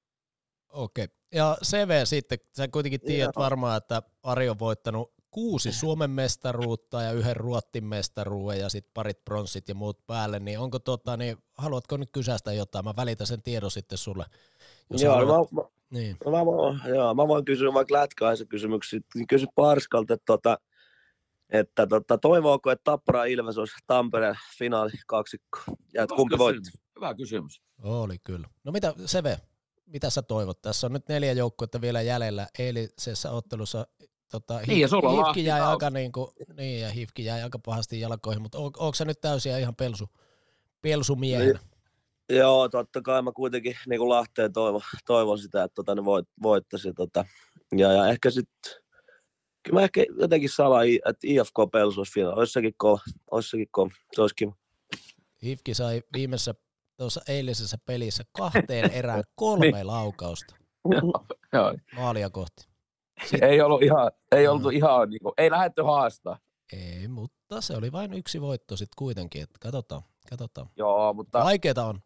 A: Okei. Okay. Ja CV sitten, sä kuitenkin tiedät Joo. varmaan, että Ari on voittanut kuusi Suomen mestaruutta ja yhden Ruottin mestaruuden ja sitten parit pronssit ja muut päälle, niin onko tota, niin haluatko nyt kysästä jotain? Mä välitän sen tiedon sitten sulle. Jos Joo, no haluat... mä,
C: niin. Mä voin, joo, mä voin kysyä vaikka lätkäisen kysymyksiä. Kysy Parskalta, että tota, että tota, toivooko, että Tappara Ilves olisi Tampereen finaali kaksikko? Ja että kumpi voitti?
A: Hyvä kysymys. Oli kyllä. No mitä Seve, mitä sä toivot? Tässä on nyt neljä joukkuetta vielä jäljellä eilisessä ottelussa. Tota, niin, ja sulla hifki jäi aika, niin kuin, niin, ja hifki jäi aika pahasti jalkoihin, mutta on, onko se nyt täysin ihan pelsu, pelsumiehenä?
C: Niin, joo, totta kai mä kuitenkin niin kuin Lahteen toivon, toivon sitä, että tota, ne voit, voittaisi. Tota. Ja, ja ehkä sitten kyllä mä ehkä jotenkin sala, että IFK olisi vielä, oissakin kova, oissakin kova, se olisi kiva.
A: Hifki sai viimeisessä tuossa eilisessä pelissä kahteen erään kolme niin. laukausta maalia kohti.
D: Sitten. Ei ollut ihan, ei ollut mm. ihan, niin kuin, ei lähdetty haastaa.
A: Ei, mutta se oli vain yksi voitto sitten kuitenkin, että katsotaan, katsotaan.
D: Joo, mutta... Vaikeeta on.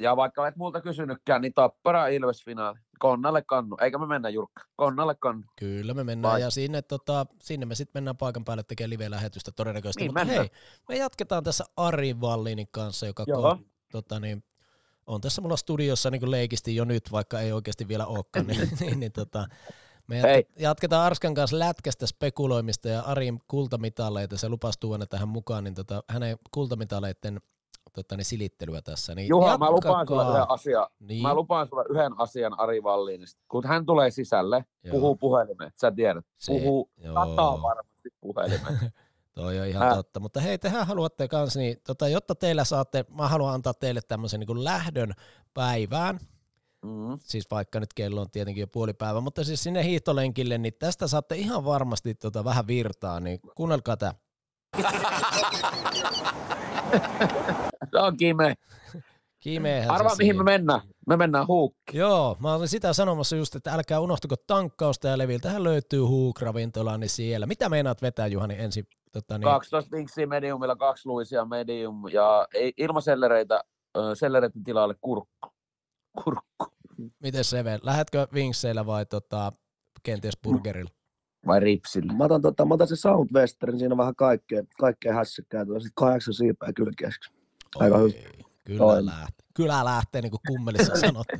D: Ja vaikka et multa kysynytkään, niin Tappara Ilves finaali. Konnalle kannu, eikä me mennä Jurkka, konnalle kannu. Kyllä me mennään Vai. ja
A: sinne, tota, sinne me sitten mennään paikan päälle tekemään live-lähetystä todennäköisesti, niin, mutta hei, me jatketaan tässä Ari Vallinin kanssa, joka ko, tota, niin, on tässä mulla studiossa niin leikisti jo nyt, vaikka ei oikeasti vielä olekaan, niin, niin, niin tota, me jat- jatketaan Arskan kanssa lätkästä spekuloimista ja Arin kultamitaleita. Se lupasi tuoda tähän mukaan, niin tota, hänen kultamitaleiden tota, niin silittelyä tässä. Niin Juha, mä lupaan, sulle yhden asian. Niin. mä
D: lupaan sulle yhden asian Ari Valliin. Kun hän tulee sisälle, Joo. puhuu puhelimeen, sä tiedät. Se, puhuu Joo. sataa varmasti puhelimeen.
A: Toi on ihan Ää. totta. Mutta hei, tehän haluatte kanssa, niin tota, jotta teillä saatte, mä haluan antaa teille tämmöisen niin lähdön päivään, Mm. Siis vaikka nyt kello on tietenkin jo puoli päivä, mutta siis sinne hiihtolenkille, niin tästä saatte ihan varmasti tota vähän virtaa, niin kuunnelkaa tämä. Se on kime. Kimeähän Arvaa, mihin me mennään. Me mennään huukki. Joo, mä olin sitä sanomassa just, että älkää unohtako tankkausta ja leviltähän löytyy huukravintola, niin siellä. Mitä meinaat vetää, Juhani, ensin? Tota, niin...
D: 12 vinksiä mediumilla, kaksi luisia medium ja ilmasellereitä,
A: sellereiden tilalle kurkku. kurkku. Miten se vielä? Lähetkö vinkseillä vai tota, kenties burgerilla?
C: Vai ripsillä? Mä otan, tota, mä otan se Southwestern, siinä on vähän kaikkea, kaikkea hässäkkää, sitten kahdeksan siipää kylkeäksi.
A: Aika Kyllä Toi. lähtee. Kyllä lähtee, niin kuin kummelissa sanottu.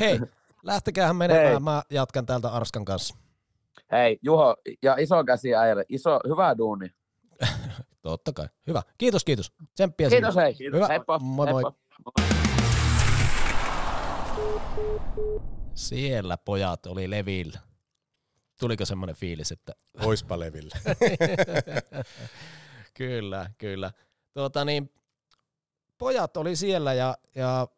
A: Hei, lähtekäähän menemään. Hei. Mä jatkan täältä Arskan kanssa.
D: Hei, Juho, ja iso käsi äijälle. Iso, hyvää duuni.
A: Totta kai. Hyvä. Kiitos, kiitos. Tsemppiä Kiitos, sinne. hei. Kiitos. Hyvä. Heippa. Moi, Heippa. moi. Siellä pojat oli levillä. Tuliko semmoinen fiilis, että... Oispa levillä. kyllä, kyllä. Tuota niin, pojat oli siellä ja, ja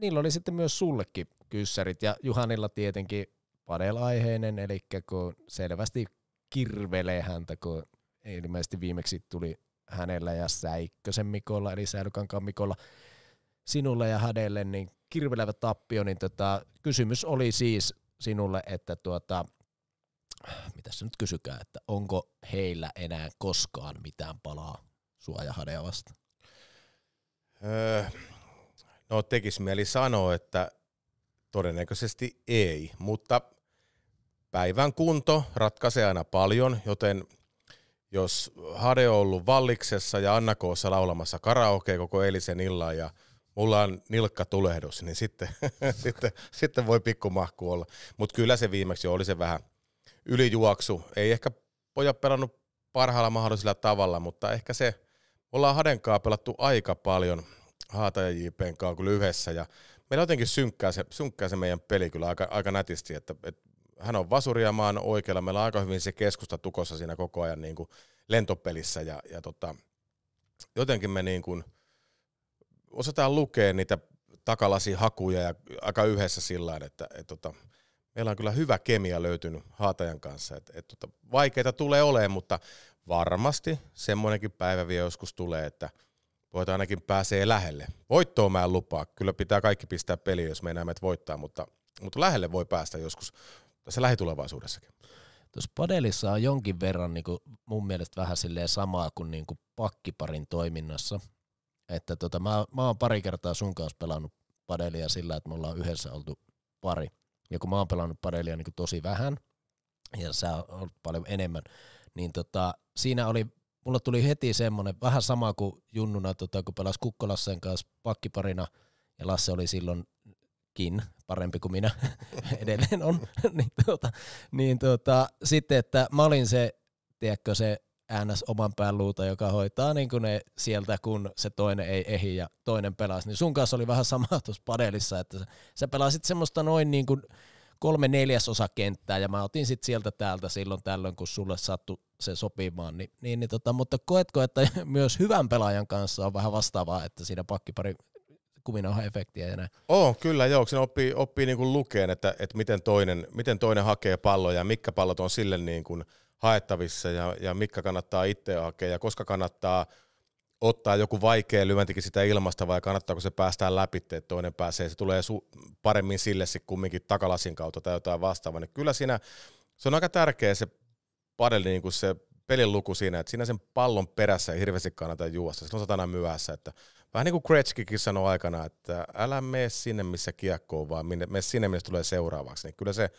A: niillä oli sitten myös sullekin kyssärit ja Juhanilla tietenkin padelaiheinen, eli kun selvästi kirvelee häntä, kun ilmeisesti viimeksi tuli hänellä ja Säikkösen Mikolla, eli Säilykankaan Mikolla, sinulle ja hänelle, niin kirvelevä tappio, niin tota, kysymys oli siis sinulle, että tuota, mitä se nyt kysykää, että onko heillä enää koskaan mitään palaa suojahadea vastaan? Öö,
B: no tekis mieli sanoa, että todennäköisesti ei, mutta päivän kunto ratkaisee aina paljon, joten jos Hade on ollut valliksessa ja Anna Koossa laulamassa karaoke koko eilisen illan ja mulla on tulehdus, niin sitten, sitten, sitten voi pikkumahku olla. Mutta kyllä se viimeksi oli se vähän ylijuoksu. Ei ehkä pojat pelannut parhaalla mahdollisella tavalla, mutta ehkä se – ollaan Hadenkaa pelattu aika paljon Haata ja JPn kanssa kyllä yhdessä ja meillä jotenkin synkkää se, synkkää se meidän peli kyllä aika, aika nätisti, että, että hän on vasuri ja oikealla. Meillä on aika hyvin se keskusta tukossa siinä koko ajan niin kuin lentopelissä ja, ja tota, jotenkin me niin kuin osataan lukea niitä takalasihakuja ja aika yhdessä sillä että et tota, meillä on kyllä hyvä kemia löytynyt haatajan kanssa. että et tota, vaikeita tulee olemaan, mutta varmasti semmoinenkin päivä vielä joskus tulee, että voit ainakin pääsee lähelle. Voittoa mä en lupaa, kyllä pitää kaikki pistää peliin, jos meinaa meidät voittaa, mutta, mutta lähelle voi päästä joskus
A: tässä lähitulevaisuudessakin. Tuossa padelissa on jonkin verran niin kuin mun mielestä vähän silleen samaa kuin, niin kuin pakkiparin toiminnassa. Että tota, mä, mä oon pari kertaa sun kanssa pelannut padelia sillä, että me ollaan yhdessä oltu pari. Ja kun mä oon pelannut padelia niin kuin tosi vähän, ja sä oot paljon enemmän, niin tota, siinä oli, mulla tuli heti semmoinen, vähän sama kuin junnuna, tota, kun pelasi Kukkolassen kanssa pakkiparina, ja Lasse oli silloinkin parempi kuin minä, edelleen on, niin, tuota, niin tuota, sitten, että mä olin se, tiedätkö, se äänäs oman pään luuta, joka hoitaa niin kuin ne sieltä, kun se toinen ei ehi ja toinen pelasi. Niin sun kanssa oli vähän sama tuossa padelissa, että sä, sä pelasit semmoista noin niin kuin kolme neljäsosa kenttää, ja mä otin sitten sieltä täältä silloin tällöin, kun sulle sattui se sopimaan. Niin, niin, niin tota, mutta koetko, että myös hyvän pelaajan kanssa on vähän vastaavaa, että siinä pakkipari kuminauha efektiä ja näin.
B: Oo, kyllä joo, siinä oppii, oppii niin kuin lukeen, että, että miten, toinen, miten toinen hakee palloja ja mitkä pallot on sille niin kuin haettavissa ja, ja mitkä kannattaa itse hakea ja koska kannattaa – ottaa joku vaikea lyöntikin sitä ilmasta vai kannattaako se päästään läpi, että toinen pääsee, se tulee su- paremmin sille sitten kumminkin takalasin kautta tai jotain vastaavaa. Niin kyllä siinä, se on aika tärkeä se padel, niin kuin se pelin luku siinä, että siinä sen pallon perässä ei hirveästi kannata juosta, Se on satana myöhässä, että vähän niin kuin Kretskikin sanoi aikana, että älä mene sinne, missä kiekko on, vaan minne, mene sinne, missä tulee seuraavaksi, niin kyllä se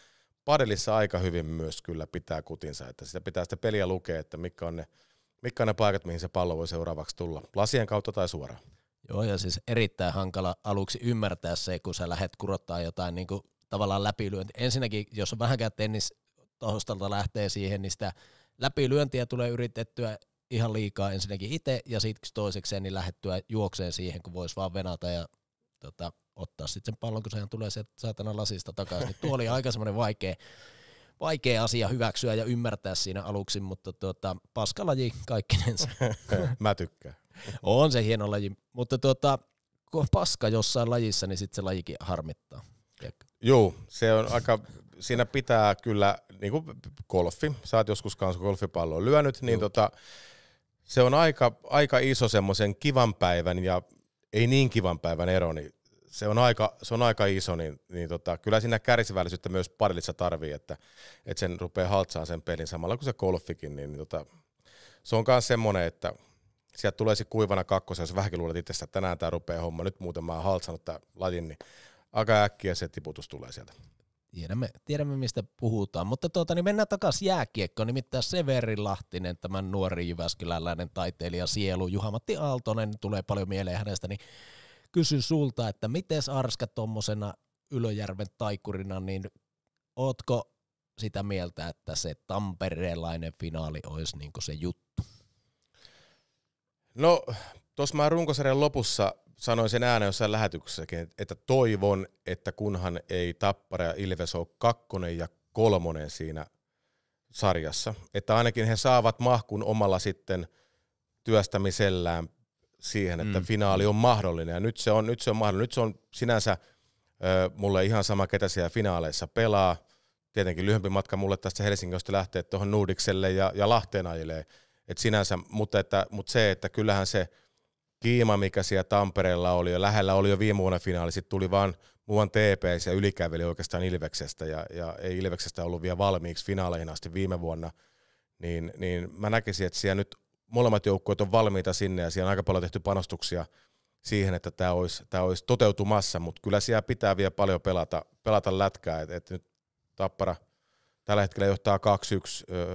B: padelissa aika hyvin myös kyllä pitää kutinsa, että sitä pitää sitä peliä lukea, että mitkä on ne Mitkä on ne paikat, mihin se pallo voi seuraavaksi tulla? Lasien kautta tai suoraan?
A: Joo, ja siis erittäin hankala aluksi ymmärtää se, kun sä lähdet kurottaa jotain niin kuin, tavallaan läpilyöntiä. Ensinnäkin, jos on vähänkään tennis tohostalta lähtee siihen, niin sitä läpilyöntiä tulee yritettyä ihan liikaa ensinnäkin itse, ja sitten toisekseen niin lähettyä juokseen siihen, kun voisi vaan venata ja tota, ottaa sitten sen pallon, kun sehän tulee sieltä saatana lasista takaisin. Tuo oli aika semmoinen vaikea vaikea asia hyväksyä ja ymmärtää siinä aluksi, mutta tuota, paskalaji kaikkinensa. Mä tykkään. On se hieno laji, mutta tuota, kun on paska jossain lajissa, niin sitten se lajikin harmittaa. Joo, se on aika, siinä
B: pitää kyllä, niin kuin golfi, sä oot joskus kanssa golfipalloa lyönyt, niin tota, se on aika, aika iso semmoisen kivan päivän ja ei niin kivan päivän ero, niin se on aika, se on aika iso, niin, niin tota, kyllä siinä kärsivällisyyttä myös parilissa tarvii, että, että sen rupeaa haltsaan sen pelin samalla kuin se golfikin, niin, niin tota, se on myös semmoinen, että sieltä tulee se kuivana kakkosen, jos vähänkin luulet itsestä, että tänään tämä rupeaa homma, nyt muuten mä oon haltsannut tämän lajin, niin aika äkkiä se tiputus tulee sieltä.
A: Tiedämme, tiedämme mistä puhutaan, mutta tuota, niin mennään takaisin jääkiekkoon, nimittäin Severi Lahtinen, tämän nuori Jyväskyläläinen taiteilija sielu, Juha-Matti Aaltonen tulee paljon mieleen hänestä, niin kysyn sulta, että miten Arska tuommoisena Ylöjärven taikurina, niin ootko sitä mieltä, että se Tampereenlainen finaali olisi niin se juttu?
B: No, tuossa mä runkosarjan lopussa sanoin sen äänen jossain lähetyksessäkin, että toivon, että kunhan ei Tappara ja Ilves ole kakkonen ja kolmonen siinä sarjassa, että ainakin he saavat mahkun omalla sitten työstämisellään siihen, että mm. finaali on mahdollinen. Ja nyt se on, nyt se on mahdollinen. Nyt se on sinänsä ö, mulle ihan sama, ketä siellä finaaleissa pelaa. Tietenkin lyhyempi matka mulle tästä Helsingistä lähtee tuohon Nuudikselle ja, ja Lahteen ajelee. Et sinänsä, mutta, että, mutta se, että kyllähän se kiima, mikä siellä Tampereella oli ja lähellä oli jo viime vuonna finaali, sitten tuli vaan muuan TPS ja ylikäveli oikeastaan Ilveksestä ja, ja ei Ilveksestä ollut vielä valmiiksi finaaleihin asti viime vuonna, niin, niin mä näkisin, että siellä nyt molemmat joukkueet on valmiita sinne ja siellä on aika paljon tehty panostuksia siihen, että tämä olisi, tämä olisi toteutumassa, mutta kyllä siellä pitää vielä paljon pelata, pelata lätkää, että et nyt Tappara tällä hetkellä johtaa 2-1,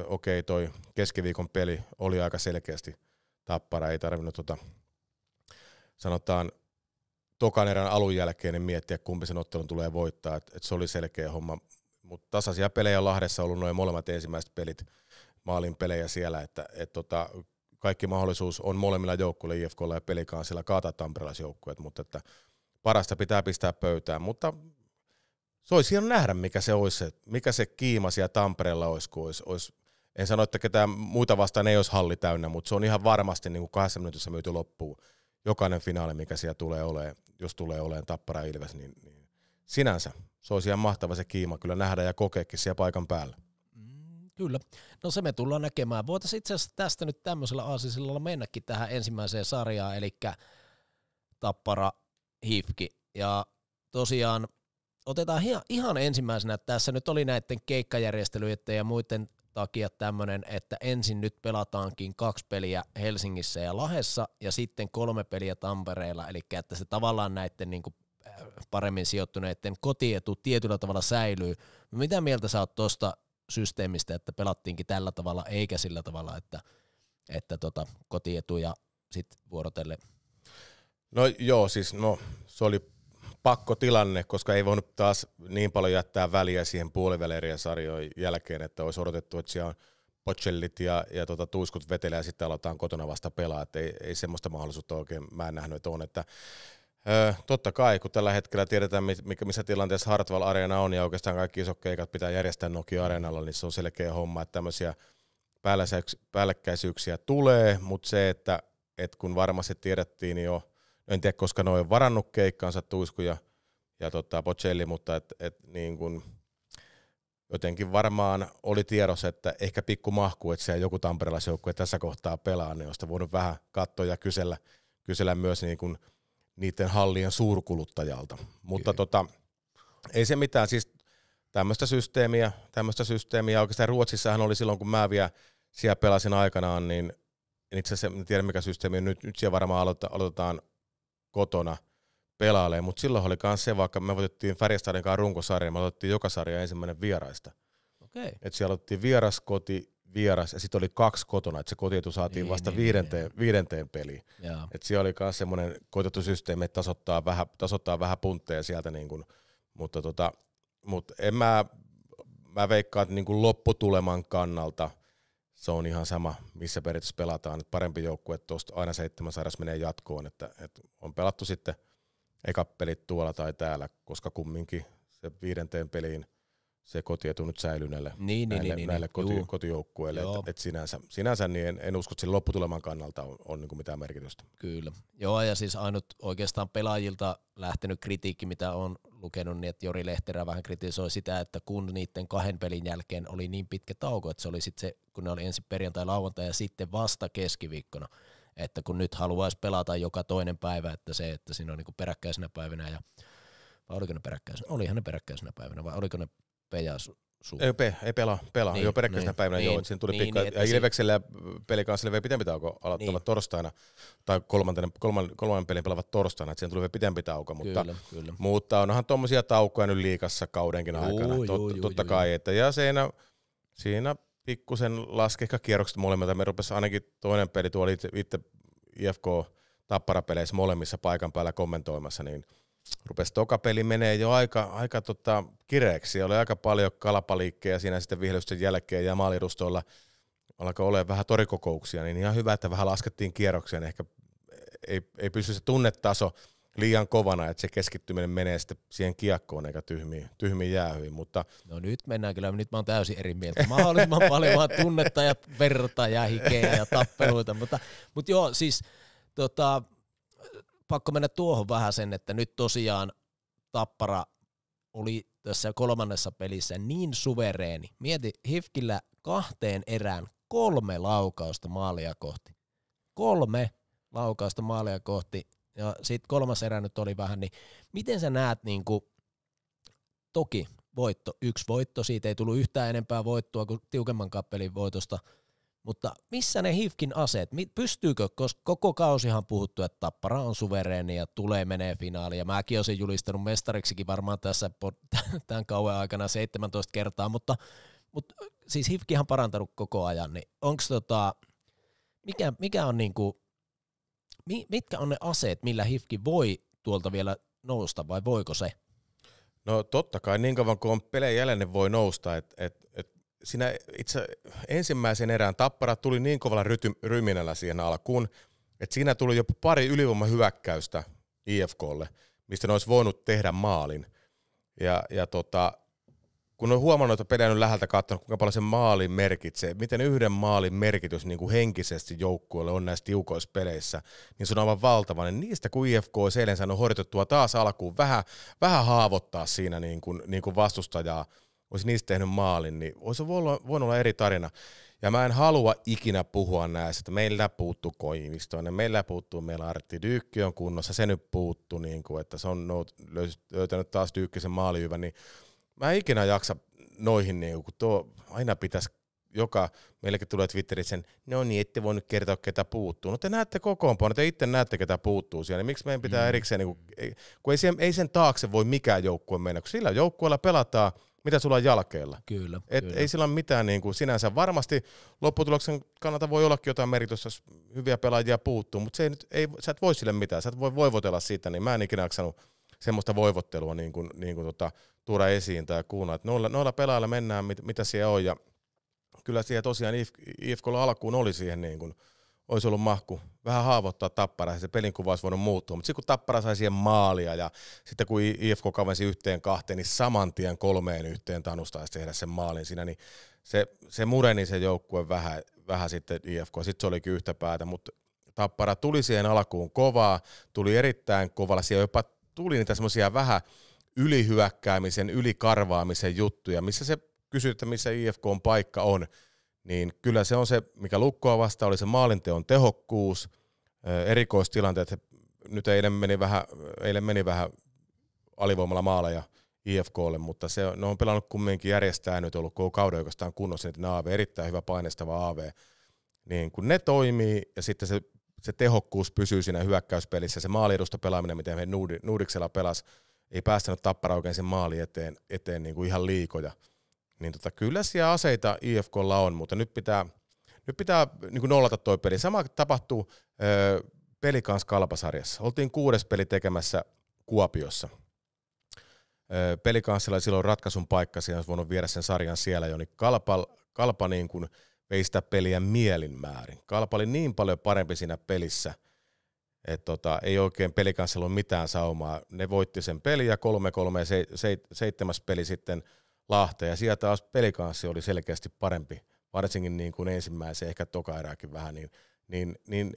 B: okei okay, toi keskiviikon peli oli aika selkeästi Tappara, ei tarvinnut tota, sanotaan tokan erän alun jälkeen niin miettiä, kumpi sen ottelun tulee voittaa, että et se oli selkeä homma, mutta tasaisia pelejä on Lahdessa ollut noin molemmat ensimmäiset pelit, maalin pelejä siellä, että et tota, kaikki mahdollisuus on molemmilla joukkueilla, IFKlla ja Pelikaansilla, kaataa tamperelaisjoukkueet, mutta että parasta pitää pistää pöytään. Mutta se olisi hieno nähdä, mikä se olisi, mikä se kiima siellä Tampereella olisi, kun olisi, olisi en sano, että ketään muita vastaan ei olisi halli täynnä, mutta se on ihan varmasti niin kuin kahdessa minuutissa myyty loppuun. Jokainen finaali, mikä siellä tulee olemaan, jos tulee olemaan Tappara Ilves, niin, niin sinänsä se olisi ihan mahtava se kiima kyllä nähdä ja kokeekin siellä paikan päällä.
A: Kyllä. No se me tullaan näkemään. Voitaisiin itse asiassa tästä nyt tämmöisellä aasisillalla mennäkin tähän ensimmäiseen sarjaan, eli Tappara Hifki. Ja tosiaan otetaan ihan ensimmäisenä, että tässä nyt oli näiden keikkajärjestelyiden ja muiden takia tämmöinen, että ensin nyt pelataankin kaksi peliä Helsingissä ja Lahessa ja sitten kolme peliä Tampereella, eli että se tavallaan näiden niin kuin äh, paremmin sijoittuneiden kotietu tietyllä tavalla säilyy. Mitä mieltä sä oot tuosta systeemistä, että pelattiinkin tällä tavalla eikä sillä tavalla, että, että tota, kotietu ja sitten vuorotelle. No
B: joo, siis no, se oli pakko tilanne, koska ei voinut taas niin paljon jättää väliä siihen puolivälieriä sarjojen jälkeen, että olisi odotettu, että siellä on pocellit ja, ja tota, tuiskut vetelee ja sitten aletaan kotona vasta pelaa. että ei, ei semmoista mahdollisuutta oikein mä en nähnyt, että on. Että Öö, totta kai, kun tällä hetkellä tiedetään, missä tilanteessa Hartwell Arena on, ja oikeastaan kaikki isot keikat pitää järjestää Nokia-areenalla, niin se on selkeä homma, että tämmöisiä päällekkäisyyksiä tulee, mutta se, että, että kun varmasti tiedettiin jo, no en tiedä, koska ne on varannut keikkaansa Tuisku ja, ja tota, Bocelli, mutta et, et niin kun, jotenkin varmaan oli tiedossa, että ehkä pikku mahku, että siellä joku tamperilaisjoukkue tässä kohtaa pelaa, niin olisi voinut vähän katsoa ja kysellä, kysellä myös niin kun, niiden hallien suurkuluttajalta. Mutta okay. tota, ei se mitään, siis tämmöistä systeemiä, tämmöistä systeemiä. Oikeastaan Ruotsissahan oli silloin, kun mä vielä siellä pelasin aikanaan, niin en itse asiassa en tiedä mikä systeemi nyt, nyt siellä varmaan aloita, aloitetaan kotona pelaalle, mutta silloin oli myös se, vaikka me voitettiin Färjestadin kanssa runkosarja, me otettiin joka sarja ensimmäinen vieraista. Okay. Et siellä otettiin vieraskoti, vieras ja sitten oli kaksi kotona, että se kotietu saatiin niin, vasta niin, viidenteen, niin. viidenteen peliin. Et siellä oli myös semmoinen koitettu systeemi, että tasoittaa vähän, tasoittaa vähän puntteja sieltä, niin kun, mutta tota, mut en mä, mä veikkaan, että niin lopputuleman kannalta se on ihan sama, missä periaatteessa pelataan, että parempi joukkue, että tuosta aina seitsemän sairas menee jatkoon, että, että on pelattu sitten eka tuolla tai täällä, koska kumminkin se viidenteen peliin – se kotietu nyt säilyy näille, niin, niin näille, niin, niin, näille niin, koti, kotijoukkueille. Et, et sinänsä, sinänsä niin en, en usko, että lopputuleman kannalta on, on niin kuin mitään merkitystä. Kyllä.
A: Joo, ja siis ainut oikeastaan pelaajilta lähtenyt kritiikki, mitä on lukenut, niin että Jori Lehterä vähän kritisoi sitä, että kun niiden kahden pelin jälkeen oli niin pitkä tauko, että se oli sitten se, kun ne oli ensin perjantai, lauantai ja sitten vasta keskiviikkona, että kun nyt haluaisi pelata joka toinen päivä, että se, että siinä on niin kuin peräkkäisenä päivänä ja vai oliko ne peräkkäisenä? Olihan ne peräkkäisenä päivänä, vai oliko ne peja sun. Ei, pe, ei pelaa, pelaa. Niin, joo, peräkkäisenä niin, päivänä niin, joo, että siinä tuli niin, pikku, niin, ja Ilveksellä
B: ja pelikanssille vielä pitempi tauko aloittaa niin. torstaina, tai kolmannen, kolman, kolmannen pelin pelaavat torstaina, että siinä tuli vielä pitempi tauko, mutta, kyllä, kyllä. mutta onhan tuommoisia taukoja nyt liikassa kaudenkin juu, aikana, juu, Tot, juu, totta juu, kai, että ja siinä, siinä pikkusen laski ehkä kierrokset molemmilta, me rupesi ainakin toinen peli tuolla itse, itse IFK tapparapeleissä molemmissa paikan päällä kommentoimassa, niin – rupesi toka peli menee jo aika, aika tota, kireeksi. Oli aika paljon kalapaliikkeja siinä sitten vihelysten jälkeen ja maalirustoilla alkoi olla vähän torikokouksia, niin ihan hyvä, että vähän laskettiin kierrokseen. Ehkä ei, ei pysy se tunnetaso liian kovana, että se keskittyminen menee sitten siihen kiekkoon eikä tyhmiin, tyhmiin jäähyin, Mutta... No nyt mennään kyllä,
A: nyt mä oon täysin eri mieltä. Mahdollisimman paljon vaan tunnetta ja verta ja hikeä ja tappeluita, mutta, mutta joo, siis tota, pakko mennä tuohon vähän sen, että nyt tosiaan Tappara oli tässä kolmannessa pelissä niin suvereeni. Mieti, Hifkillä kahteen erään kolme laukausta maalia kohti. Kolme laukausta maalia kohti ja sitten kolmas erä nyt oli vähän, niin miten sä näet, niin kuin, toki voitto, yksi voitto, siitä ei tullut yhtään enempää voittoa kuin tiukemman kappelin voitosta – mutta missä ne HIFKin aseet? Pystyykö, koska koko kausihan puhuttu, että Tappara on suvereeni ja tulee menee finaali Ja mäkin olisin julistanut mestariksikin varmaan tässä tämän kauan aikana 17 kertaa, mutta, mutta siis HIFKihan parantanut koko ajan. Niin onks tota, mikä, mikä on niinku, mitkä on ne aseet, millä HIFKI voi tuolta vielä nousta vai voiko se? No totta kai niin kauan kuin on pelejä jäljellä, voi nousta. Et,
B: et, et siinä itse ensimmäisen erään tapparat tuli niin kovalla ryty, ryminällä siihen alkuun, että siinä tuli jopa pari ylivoimahyökkäystä IFKlle, mistä ne olisi voinut tehdä maalin. Ja, ja tota, kun on huomannut, että pelejä läheltä katsonut, kuinka paljon se maali merkitsee, miten yhden maalin merkitys niin kuin henkisesti joukkueelle on näissä tiukoissa peleissä, niin se on aivan valtava. Niin niistä kun IFK on eilen saanut horjutettua taas alkuun, vähän, vähän haavoittaa siinä niin kuin, niin kuin vastustajaa – olisi niistä tehnyt maalin, niin olisi voinut, olla eri tarina. Ja mä en halua ikinä puhua näistä, että meillä puuttuu Koivistoinen, meillä puuttuu, meillä Artti Dyykki on kunnossa, se nyt puuttuu, niin kuin, että se on löytänyt taas Dyykkisen maaliyvän, niin mä en ikinä jaksa noihin, niin kuin, kun tuo aina pitäisi joka, meillekin tulee Twitterissä sen, no niin, ette voi nyt kertoa, ketä puuttuu. No te näette kokoonpaan, te itse näette, ketä puuttuu siellä, niin miksi meidän pitää mm. erikseen, niin kuin, kun ei, ei sen taakse voi mikään joukkue mennä, kun sillä joukkueella pelataan, mitä sulla on jalkeilla. Kyllä. Et kyllä. Ei sillä ole mitään niin kuin sinänsä. Varmasti lopputuloksen kannalta voi ollakin jotain merkitystä, jos hyviä pelaajia puuttuu, mutta se ei, nyt, ei, sä et voi sille mitään, sä et voi voivotella siitä, niin mä en ikinä jaksanut semmoista voivottelua niin kuin, niin kuin tota, tuoda esiin tai kuunnella. Noilla, noilla pelaajilla mennään, mit, mitä siellä on, ja kyllä siellä tosiaan IFK, IFKlla alkuun oli siihen niin kuin – olisi ollut mahku vähän haavoittaa tapparaa, se pelin kuva olisi voinut muuttua, mutta sitten kun tappara sai siihen maalia ja sitten kun IFK kavensi yhteen kahteen, niin saman tien kolmeen yhteen tanustaisi tehdä sen maalin siinä, niin se, se mureni se joukkue vähän, vähän sitten IFK, sitten se olikin yhtä päätä, mutta tappara tuli siihen alkuun kovaa, tuli erittäin kovalla, siellä jopa tuli niitä semmoisia vähän ylihyökkäämisen, ylikarvaamisen juttuja, missä se kysyi, että missä IFK on paikka on, niin kyllä se on se, mikä lukkoa vastaan oli se maalinteon tehokkuus, erikoistilanteet, nyt eilen meni vähän, eilen meni vähän alivoimalla maaleja IFKlle, mutta se, ne on pelannut kumminkin järjestää nyt ollut koko kauden oikeastaan kunnossa, niin AV, erittäin hyvä painestava AV. Niin kun ne toimii ja sitten se, se tehokkuus pysyy siinä hyökkäyspelissä, se maaliedusta pelaaminen, miten he Nuudiksella pelas, ei päästänyt tappara oikein sen maali eteen, eteen niin kuin ihan liikoja niin tota, kyllä siellä aseita IFKlla on, mutta nyt pitää, nyt pitää niin kuin nollata toi peli. Sama tapahtuu öö, peli kanssa kalpasarjassa. Oltiin kuudes peli tekemässä Kuopiossa. Öö, pelikanssilla silloin ratkaisun paikka, siellä olisi voinut viedä sen sarjan siellä jo, niin kalpa, kalpa niin kuin vei sitä peliä mielin määrin. Kalpa oli niin paljon parempi siinä pelissä, että tota, ei oikein pelikanssilla ole mitään saumaa. Ne voitti sen peliä 3-3 se, se, seitsemäs peli sitten – Lahteen ja sieltä taas pelikanssi oli selkeästi parempi, varsinkin niin kuin ensimmäisen, ehkä toka erääkin vähän, niin, niin, niin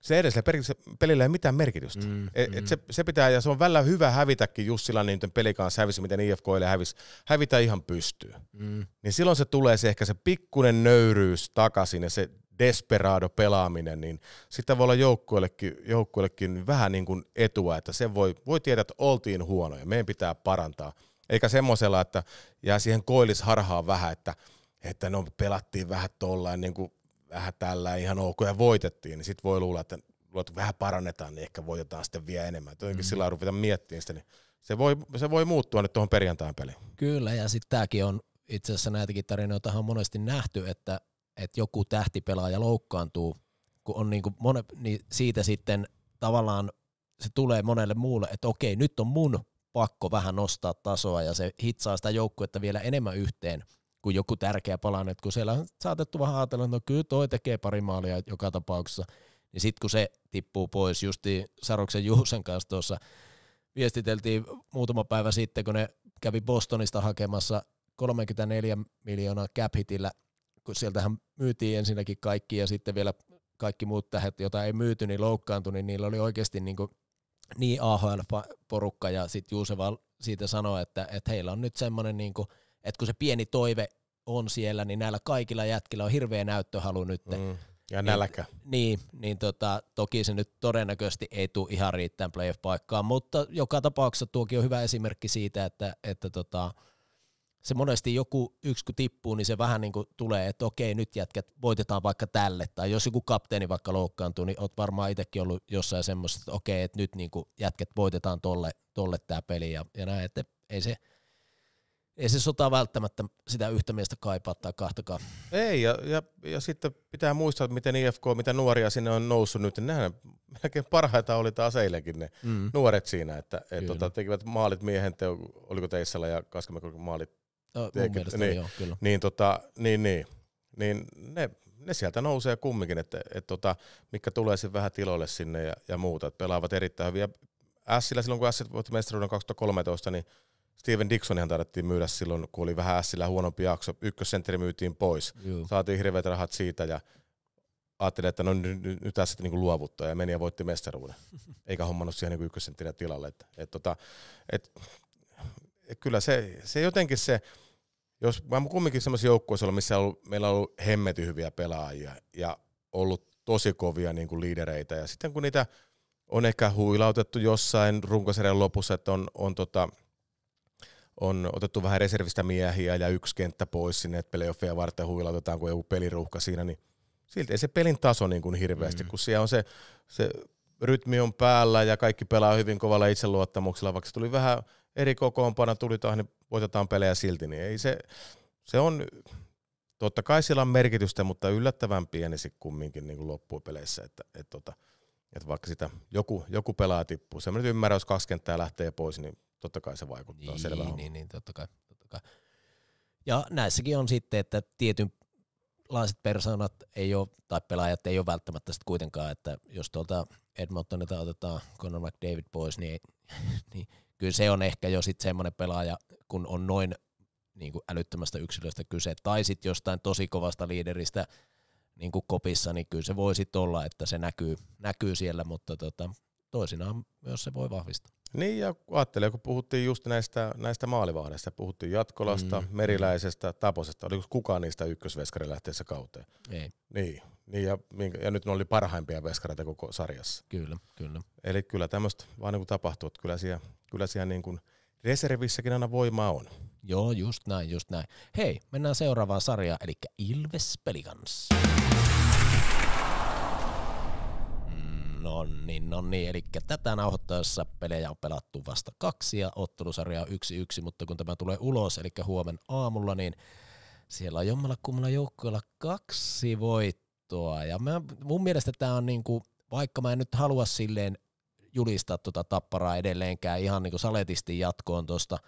B: se edellisellä pelillä ei mitään merkitystä. Mm, et, et mm. Se, se, pitää, ja se on välillä hyvä hävitäkin just sillä niin peli pelikanssi hävisi, miten ei hävisi, hävitä ihan pystyy. Mm. Niin silloin se tulee se ehkä se pikkunen nöyryys takaisin ja se desperado pelaaminen, niin sitä voi olla joukkueellekin, joukkueellekin vähän niin kuin etua, että se voi, voi tietää, että oltiin huonoja, meidän pitää parantaa – eikä semmoisella, että jää siihen koillisharhaan vähän, että, että no pelattiin vähän tollain, niin kuin vähän tällä ihan ok ja voitettiin, niin sitten voi luulla, että luot vähän parannetaan, niin ehkä voitetaan sitten vielä enemmän. jotenkin mm. sillä ruvetaan miettimään sitä, niin se voi, se voi muuttua nyt tuohon perjantain peliin.
A: Kyllä, ja sitten tämäkin on itse asiassa näitäkin tarinoita on monesti nähty, että, että joku tähtipelaaja loukkaantuu, kun on niin kuin mone, niin siitä sitten tavallaan se tulee monelle muulle, että okei, nyt on mun pakko vähän nostaa tasoa ja se hitsaa sitä joukkuetta vielä enemmän yhteen kuin joku tärkeä palanen, kun siellä on saatettu vähän ajatella, että no kyllä toi tekee pari maalia joka tapauksessa, niin sitten kun se tippuu pois, justi Saroksen Juusen kanssa tuossa viestiteltiin muutama päivä sitten, kun ne kävi Bostonista hakemassa 34 miljoonaa cap hitillä, kun sieltähän myytiin ensinnäkin kaikki ja sitten vielä kaikki muut tähet, joita ei myyty, niin loukkaantui, niin niillä oli oikeasti niin kuin niin AHL-porukka ja sitten vaan siitä sanoi, että, että heillä on nyt semmoinen, niin kuin, että kun se pieni toive on siellä, niin näillä kaikilla jätkillä on hirveä näyttöhalu nyt. Mm. Ja nälkä. Niin, niin, niin tota, toki se nyt todennäköisesti ei tule ihan riittämään playoff-paikkaan, mutta joka tapauksessa tuokin on hyvä esimerkki siitä, että, että tota, se monesti joku yksi kun tippuu, niin se vähän niin kuin tulee, että okei nyt jätkät voitetaan vaikka tälle, tai jos joku kapteeni vaikka loukkaantuu, niin oot varmaan itsekin ollut jossain semmoista, että okei, että nyt niin kuin jätkät voitetaan tolle, tolle tämä peli ja, ja näin, että ei se, ei se sota välttämättä sitä yhtä miestä kaipaa tai kahtakaan.
B: Ei, ja, ja, ja sitten pitää muistaa, että miten IFK, mitä nuoria sinne on noussut nyt. Nehän melkein parhaita oli taas eilenkin ne mm. nuoret siinä, että et, tota, tekivät maalit miehen, te, oliko Teissalla ja Kaskamäki maalit Oh, mun mielestä niin, joo, kyllä. Niin, tota, niin, niin, niin ne, ne sieltä nousee kumminkin, että et, tota, mikä tulee sitten vähän tiloille sinne ja, ja muuta. Et pelaavat erittäin hyviä. Ässillä silloin, kun Ässit voitti mestaruuden 2013, niin Steven Dixonihan tarvittiin myydä silloin, kun oli vähän Ässillä huonompi jakso. Ykkössentteri myytiin pois. Juu. Saatiin hirveät rahat siitä ja ajattelin, että no nyt, tässä niin luovuttaa ja meni ja voitti mestaruuden. Eikä hommannut siihen niin ykkössenttinä tilalle. Et, et, tota, et, kyllä se, se jotenkin se, jos mä kumminkin semmoisessa joukkueessa ollut, missä on ollut, meillä on ollut hemmety hyviä pelaajia ja ollut tosi kovia niin kuin liidereitä ja sitten kun niitä on ehkä huilautettu jossain runkosarjan lopussa, että on, on, tota, on otettu vähän reservistä miehiä ja yksi kenttä pois sinne, että playoffeja varten huilautetaan, kun joku peliruhka siinä, niin silti ei se pelin taso niin kuin hirveästi, mm. kun siellä on se, se rytmi on päällä ja kaikki pelaa hyvin kovalla itseluottamuksella, vaikka se tuli vähän eri tuli taas, niin voitetaan pelejä silti, niin ei se, se on, totta kai sillä on merkitystä, mutta yllättävän pieni se kumminkin niin kuin loppupeleissä, että, että, tota, että vaikka sitä joku, joku pelaa tippuu, semmoinen ymmärrä, jos kaksi kenttää lähtee pois, niin totta kai se vaikuttaa, niin, selvä niin, niin,
A: niin, totta kai, totta kai. Ja näissäkin on sitten, että tietyn persoonat ei ole, tai pelaajat ei ole välttämättä sitten kuitenkaan, että jos tuolta Edmontonilta otetaan Conor McDavid pois, niin, niin kyllä se on ehkä jo sitten semmoinen pelaaja, kun on noin niin kuin älyttömästä yksilöstä kyse, tai sitten jostain tosi kovasta liideristä niin kuin kopissa, niin kyllä se voi sitten olla, että se näkyy, näkyy siellä, mutta tota, toisinaan myös se voi vahvistaa. Niin, ja
B: ajattelee, kun puhuttiin just näistä, näistä maalivahdeista, puhuttiin Jatkolasta, mm, mm. Meriläisestä, Taposesta, oliko kukaan niistä ykkösveskari lähteessä kauteen? Ei. Niin, niin ja, ja, nyt ne oli parhaimpia veskareita koko sarjassa. Kyllä, kyllä. Eli kyllä tämmöistä vaan niin kuin tapahtuu, että kyllä siellä, kyllä
A: siellä niin kuin reservissäkin aina voimaa on. Joo, just näin, just näin. Hei, mennään seuraavaan sarjaan, eli Ilves Pelikans. Pelikans. No niin, no niin. Eli tätä nauhoittaessa pelejä on pelattu vasta kaksi ja ottelusarja on yksi yksi, mutta kun tämä tulee ulos, eli huomenna aamulla, niin siellä on jommalla kummalla joukkueella kaksi voittoa. Ja mä, mun mielestä tämä on niinku, vaikka mä en nyt halua silleen julistaa tuota tapparaa edelleenkään ihan niinku saletisti jatkoon tuosta,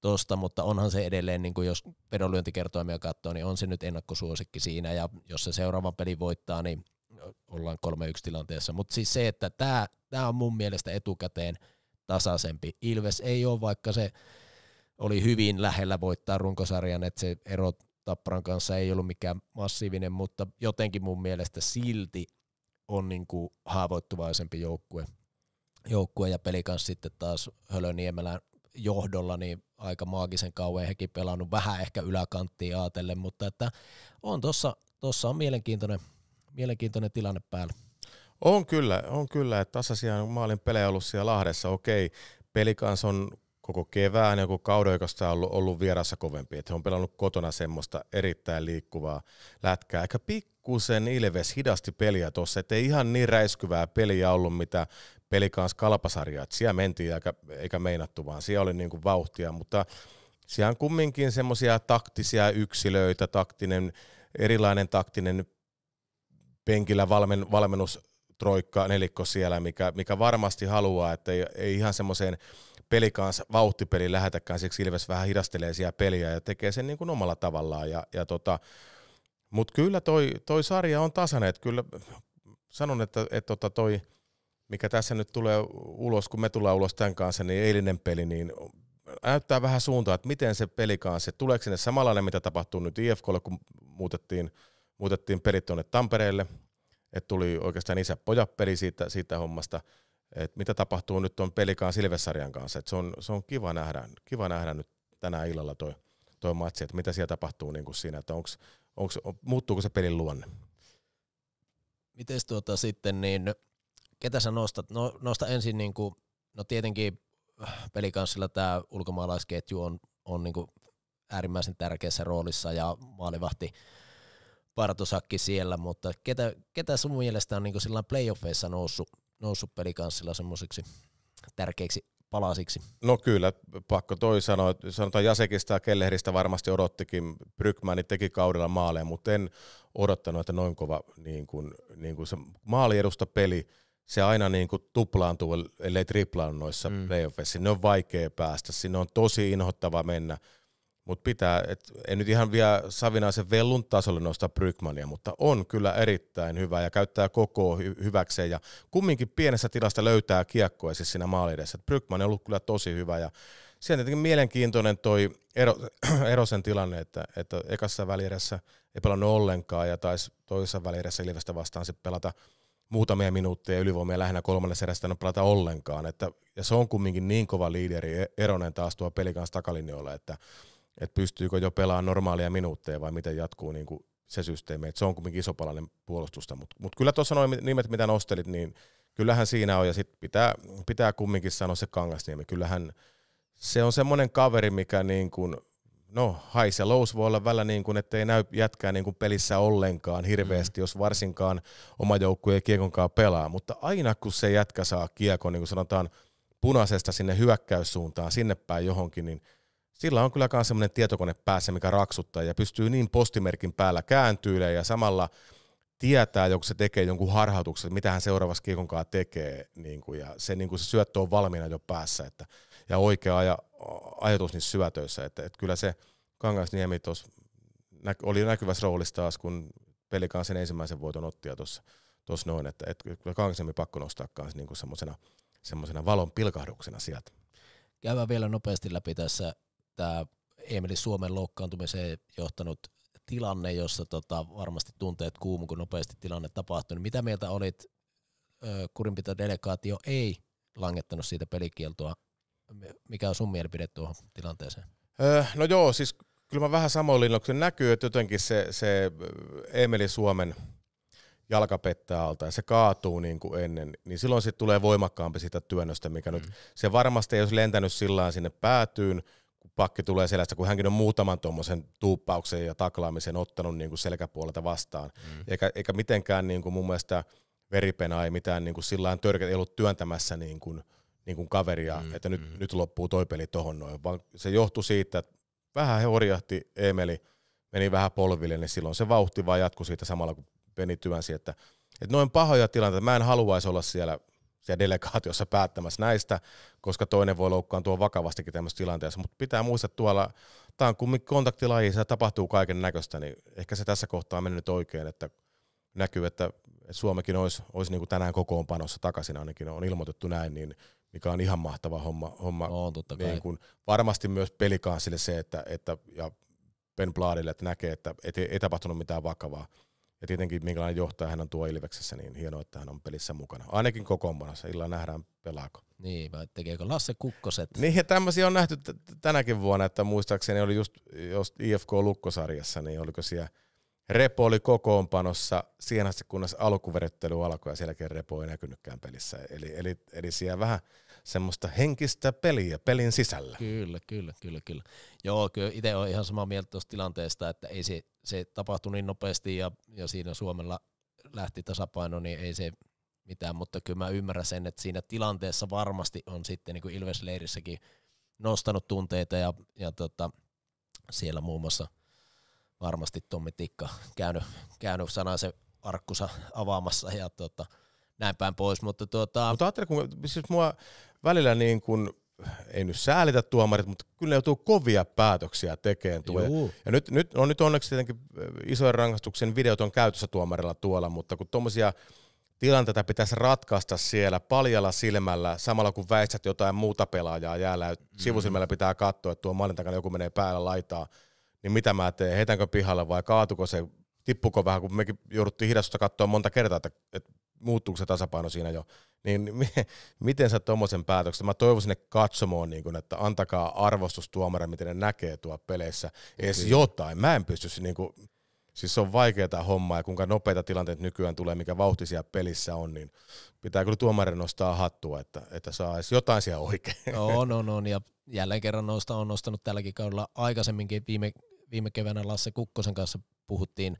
A: tosta, mutta onhan se edelleen, niin kuin jos vedonlyöntikertoimia katsoo, niin on se nyt ennakkosuosikki siinä, ja jos se seuraavan pelin voittaa, niin ollaan 3-1 tilanteessa, mutta siis se, että tämä, tää on mun mielestä etukäteen tasaisempi. Ilves ei ole, vaikka se oli hyvin lähellä voittaa runkosarjan, että se ero Tapparan kanssa ei ollut mikään massiivinen, mutta jotenkin mun mielestä silti on niin kuin haavoittuvaisempi joukkue, joukkue ja peli kanssa sitten taas Hölöniemelän johdolla niin aika maagisen kauan hekin pelannut vähän ehkä yläkanttiin ajatellen, mutta että on tuossa tossa on mielenkiintoinen mielenkiintoinen tilanne päällä.
B: On kyllä, on kyllä. Että tasaisia maalin pelejä ollut siellä Lahdessa. Okei, pelikans on koko kevään ja koko kauden, joka on ollut, ollut vierassa kovempi. Että he on pelannut kotona semmoista erittäin liikkuvaa lätkää. Ehkä pikkusen Ilves hidasti peliä tuossa, ettei ihan niin räiskyvää peliä ollut, mitä pelikans kalpasarja, Että siellä mentiin eikä, eikä meinattu, vaan siellä oli niin kuin vauhtia, mutta siellä on kumminkin semmoisia taktisia yksilöitä, taktinen, erilainen taktinen penkillä valmen, valmennustroikka nelikko siellä, mikä, mikä varmasti haluaa, että ei, ei ihan semmoiseen pelikans vauhtipeliin lähetäkään, siksi Ilves vähän hidastelee siellä peliä ja tekee sen niin kuin omalla tavallaan. Ja, ja tota, Mutta kyllä toi, toi sarja on tasainen, että kyllä sanon, että, että tota toi, mikä tässä nyt tulee ulos, kun me tullaan ulos tämän kanssa, niin eilinen peli, niin näyttää vähän suuntaa, että miten se peli kanssa, että tuleeko sinne samanlainen, mitä tapahtuu nyt IFKlle, kun muutettiin muutettiin pelit tuonne Tampereelle, että tuli oikeastaan isä poja peli siitä, siitä hommasta, että mitä tapahtuu nyt tuon pelikaan Silvesarjan kanssa. että se on, se on kiva, nähdä, kiva nähdä nyt tänä illalla toi, toi matsi, että mitä siellä tapahtuu niin kuin siinä, että onks, onks, muuttuuko se pelin luonne.
A: Mites tuota sitten, niin ketä sä nostat? No, nosta ensin, niin kuin, no tietenkin äh, pelikanssilla tämä ulkomaalaisketju on, on niin kuin äärimmäisen tärkeässä roolissa ja maalivahti Vartosakki siellä, mutta ketä, ketä sun mielestä on niin sillä playoffeissa noussut, noussut pelikanssilla semmoiseksi tärkeiksi palasiksi? No
B: kyllä, pakko toi sanoa. Sanotaan Jasekista ja Kelleheristä varmasti odottikin. Brykmani teki kaudella maaleja, mutta en odottanut, että noin kova niin kuin, niin kuin se maaliedusta peli, se aina niin kuin tuplaantuu, ellei triplaan noissa mm. playoffeissa. Ne on vaikea päästä, sinne on tosi inhottava mennä – mutta pitää, et en nyt ihan vielä Savinaisen vellun tasolle nosta Brygmania, mutta on kyllä erittäin hyvä ja käyttää koko hy- hyväkseen. Ja kumminkin pienessä tilasta löytää kiekkoa siis siinä maaliedessä. Brygman on ollut kyllä tosi hyvä ja siinä tietenkin mielenkiintoinen toi ero, Erosen tilanne, että, että ekassa välierässä ei pelannut ollenkaan ja taisi toisessa välierässä Ilvestä vastaan sitten pelata muutamia minuutteja ylivoimia lähinnä kolmannessa erästä en pelata ollenkaan. Että, ja se on kumminkin niin kova liideri e-, Eronen taas tuo peli kanssa takalinjoilla, että että pystyykö jo pelaamaan normaalia minuutteja vai miten jatkuu niin kuin se systeemi, Et se on kuitenkin iso palanen puolustusta, mutta mut kyllä tuossa noin nimet, mitä nostelit, niin kyllähän siinä on, ja sitten pitää, pitää kumminkin sanoa se Kangasniemi, kyllähän se on semmoinen kaveri, mikä niin kuin, no high ja lows voi olla välillä niin kuin, ettei näy jätkää niin kuin pelissä ollenkaan hirveästi, mm. jos varsinkaan oma joukkue ei kiekonkaan pelaa, mutta aina kun se jätkä saa kiekon, niin kuin sanotaan punaisesta sinne hyökkäyssuuntaan, sinne päin johonkin, niin – sillä on kyllä myös semmoinen tietokone päässä, mikä raksuttaa ja pystyy niin postimerkin päällä kääntyilemään ja samalla tietää, jos se tekee jonkun harhautuksen, että mitä hän seuraavassa kiekonkaan tekee, niin kuin, ja se, niin kuin se syöttö on valmiina jo päässä, että, ja oikea aja, ajatus niissä syötöissä, että, että kyllä se Kangasniemi tuossa oli näkyvässä roolissa taas, kun pelikaan sen ensimmäisen vuoton ottia ja tuossa noin, että, että Kangasniemi pakko nostaa kanssa niin semmoisena valon pilkahduksena sieltä.
A: Käydään vielä nopeasti läpi tässä tämä Emeli Suomen loukkaantumiseen johtanut tilanne, jossa tota, varmasti tunteet kuumu, kun nopeasti tilanne tapahtui. Niin mitä mieltä olit, kurinpitodelegaatio ei langettanut siitä pelikieltoa. Mikä on sun mielipide tuohon tilanteeseen?
B: Öö, no joo, siis kyllä mä vähän samoin linnoksen näkyy, että jotenkin se, se Emeli Suomen jalka pettää alta ja se kaatuu niin kuin ennen, niin silloin sitten tulee voimakkaampi sitä työnnöstä, mikä mm. nyt, se varmasti ei olisi lentänyt sillä sinne päätyyn, pakki tulee selästä, kun hänkin on muutaman tuommoisen tuuppauksen ja taklaamisen ottanut niin kuin selkäpuolelta vastaan. Mm. Eikä, eikä mitenkään niin kuin mun mielestä veripena ei mitään niin kuin sillä törkeä, ei ollut työntämässä niin kuin, niin kuin kaveria, mm, että nyt, mm. nyt loppuu toi peli tohon noin, vaan se johtui siitä, että vähän he horjahti Emeli, meni vähän polville, niin silloin se vauhti vaan jatkui siitä samalla, kun Beni työnsi, että, että noin pahoja tilanteita, mä en haluaisi olla siellä siellä delegaatiossa päättämässä näistä, koska toinen voi loukkaantua vakavastikin tämmöisessä tilanteessa. Mutta pitää muistaa, että tuolla, tämä on kumminkin kontaktilaji, se tapahtuu kaiken näköistä, niin ehkä se tässä kohtaa on mennyt oikein, että näkyy, että, Suomekin olisi, olisi niin kuin tänään kokoonpanossa takaisin ainakin, on ilmoitettu näin, niin mikä on ihan mahtava homma. homma no, totta kai. Niin kuin, varmasti myös pelikaan sille se, että, että ja Ben Bladille, että näkee, että ei, ei tapahtunut mitään vakavaa. Ja tietenkin minkälainen johtaja hän on tuo Ilveksessä, niin hienoa, että hän on pelissä mukana. Ainakin kokoonpanossa, illalla nähdään pelaako. Niin, vai tekeekö Lasse Kukkoset? Niin, ja tämmöisiä on nähty t- tänäkin vuonna, että muistaakseni oli just, just IFK-lukkosarjassa, niin oliko siellä Repo oli kokoonpanossa siihen asti, kunnes alkuverettely alkoi ja sielläkin Repo ei näkynytkään pelissä. Eli, eli, eli siellä vähän semmoista henkistä peliä pelin
A: sisällä. Kyllä, kyllä, kyllä, kyllä. Joo, kyllä itse olen ihan samaa mieltä tuosta tilanteesta, että ei se, se tapahtu niin nopeasti ja, ja siinä Suomella lähti tasapaino, niin ei se mitään, mutta kyllä mä ymmärrän sen, että siinä tilanteessa varmasti on sitten niin kuin Ilves-leirissäkin nostanut tunteita ja, ja tota, siellä muun muassa varmasti Tommi Tikka käynyt, käynyt sanaisen arkkusa avaamassa ja tota, näin päin pois. Mutta, tuota... mutta ajattele, kun siis mua välillä niin kuin, ei nyt
B: säälitä tuomarit, mutta kyllä joutuu kovia päätöksiä tekemään. Tuo. Ja nyt, nyt, no nyt onneksi tietenkin äh, isojen rangaistuksen videot on käytössä tuomarilla tuolla, mutta kun tuommoisia tilanteita pitäisi ratkaista siellä paljalla silmällä, samalla kun väistät jotain muuta pelaajaa jäällä, mm. sivusilmällä pitää katsoa, että tuo maalin takana joku menee päällä laitaa, niin mitä mä teen, heitänkö pihalle vai kaatuko se, tippuko vähän, kun mekin jouduttiin hidastusta katsoa monta kertaa, että, että muuttuuko se tasapaino siinä jo, niin miten sä tuommoisen päätöksen, mä toivoisin sinne katsomoon, niin kun, että antakaa arvostus tuomare, miten ne näkee tuo peleissä edes Kyllä. jotain. Mä en pysty, niin kun, siis se on vaikeaa homma ja kuinka nopeita tilanteita nykyään tulee, mikä vauhti siellä pelissä on, niin pitää kyllä tuomarin nostaa hattua, että, että saa edes jotain siellä oikein. No,
A: no, no, no ja jälleen kerran nosta on nostanut tälläkin kaudella aikaisemminkin viime, viime keväänä Lasse Kukkosen kanssa puhuttiin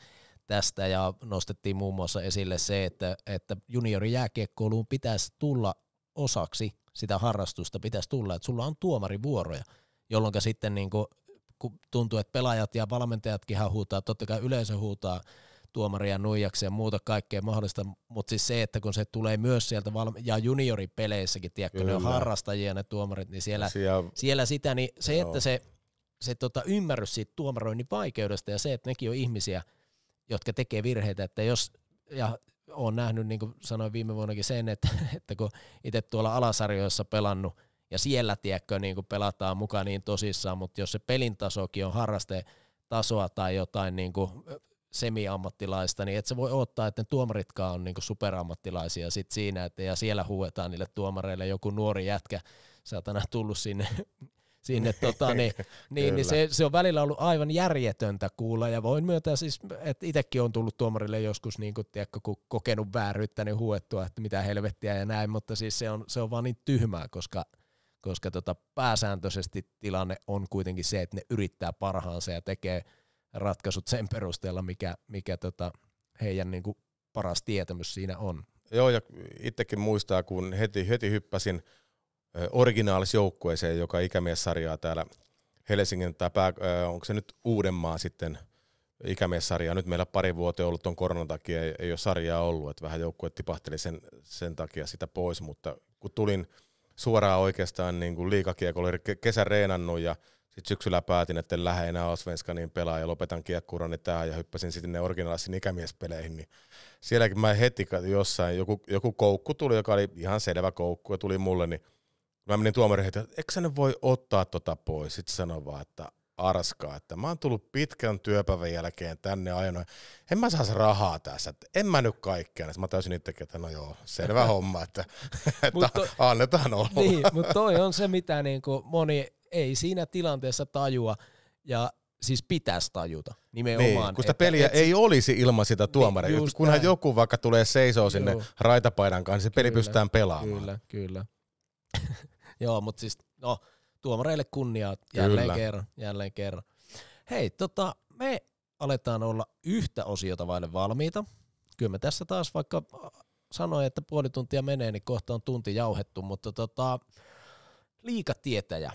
A: tästä ja nostettiin muun muassa esille se, että, että juniorijääkiekkoiluun pitäisi tulla osaksi sitä harrastusta, pitäisi tulla, että sulla on tuomarivuoroja, jolloin sitten niin kuin, kun tuntuu, että pelaajat ja valmentajatkin huutaa, totta kai yleisö huutaa tuomaria nuijaksi ja muuta kaikkea mahdollista, mutta siis se, että kun se tulee myös sieltä, valmi- ja junioripeleissäkin, tiedätkö, Kyllä. ne on harrastajia ne tuomarit, niin siellä, siellä, siellä sitä, niin se, joo. että se, se tota, ymmärrys siitä tuomaroinnin vaikeudesta ja se, että nekin on ihmisiä – jotka tekee virheitä, että jos, ja olen nähnyt, niin kuin sanoin viime vuonnakin sen, että, että kun itse tuolla alasarjoissa pelannut, ja siellä, tiedätkö, niin kuin pelataan mukaan niin tosissaan, mutta jos se pelin tasokin on harraste tai jotain niin kuin semiammattilaista, niin et se voi odottaa, että ne tuomaritkaan on niinku superammattilaisia sit siinä, että ja siellä huuetaan niille tuomareille joku nuori jätkä, saatana tullut sinne sinne, tota, niin, niin, niin se, se on välillä ollut aivan järjetöntä kuulla, ja voin myötä siis, että itsekin on tullut tuomarille joskus niin kun, tiedä, kun kokenut vääryyttä, niin huettua, että mitä helvettiä ja näin, mutta siis se on, se on vaan niin tyhmää, koska koska tota, pääsääntöisesti tilanne on kuitenkin se, että ne yrittää parhaansa ja tekee ratkaisut sen perusteella, mikä, mikä tota, heidän niin kuin paras tietämys siinä on.
B: Joo, ja itsekin muistaa, kun heti, heti hyppäsin originaalisjoukkueeseen, joka ikämiessarjaa täällä Helsingin, tai pää, onko se nyt Uudenmaa sitten ikämiessarjaa. Nyt meillä pari vuotta ollut on koronan takia, ei, ei ole sarjaa ollut, että vähän joukkue tipahteli sen, sen takia sitä pois, mutta kun tulin suoraan oikeastaan niin kuin liikakiekolla, oli kesä reenannut ja sitten syksyllä päätin, että en lähde enää niin pelaa ja lopetan kiekkuurani tähän ja hyppäsin sitten ne originaalisiin ikämiespeleihin. Niin sielläkin mä heti jossain, joku, joku koukku tuli, joka oli ihan selvä koukku ja tuli mulle, niin Mä menin tuomarin heti, että eikö ne voi ottaa tota pois? Sitten sanoin vaan, että arskaa, että mä oon tullut pitkän työpäivän jälkeen tänne ajanut. en mä saa rahaa tässä, että en mä nyt kaikkea. Sitten mä täysin itsekin, että no joo, selvä homma, että, että to, annetaan olla. Niin, mutta toi
A: on se, mitä niin kuin moni ei siinä tilanteessa tajua ja siis pitäisi tajuta nimenomaan. Niin, kun sitä että, peliä et, ei
B: olisi ilman sitä niin, tuomaria. Niin, kunhan näin. joku vaikka tulee seisoo sinne raitapaidan kanssa, se peli pystytään pelaamaan.
A: Kyllä, kyllä. Joo, mutta siis no, tuomareille kunniaa jälleen kerran. Jälleen kerran. Hei, tota, me aletaan olla yhtä osiota vaille valmiita. Kyllä me tässä taas vaikka äh, sanoin, että puoli tuntia menee, niin kohta on tunti jauhettu, mutta tota, liikatietäjä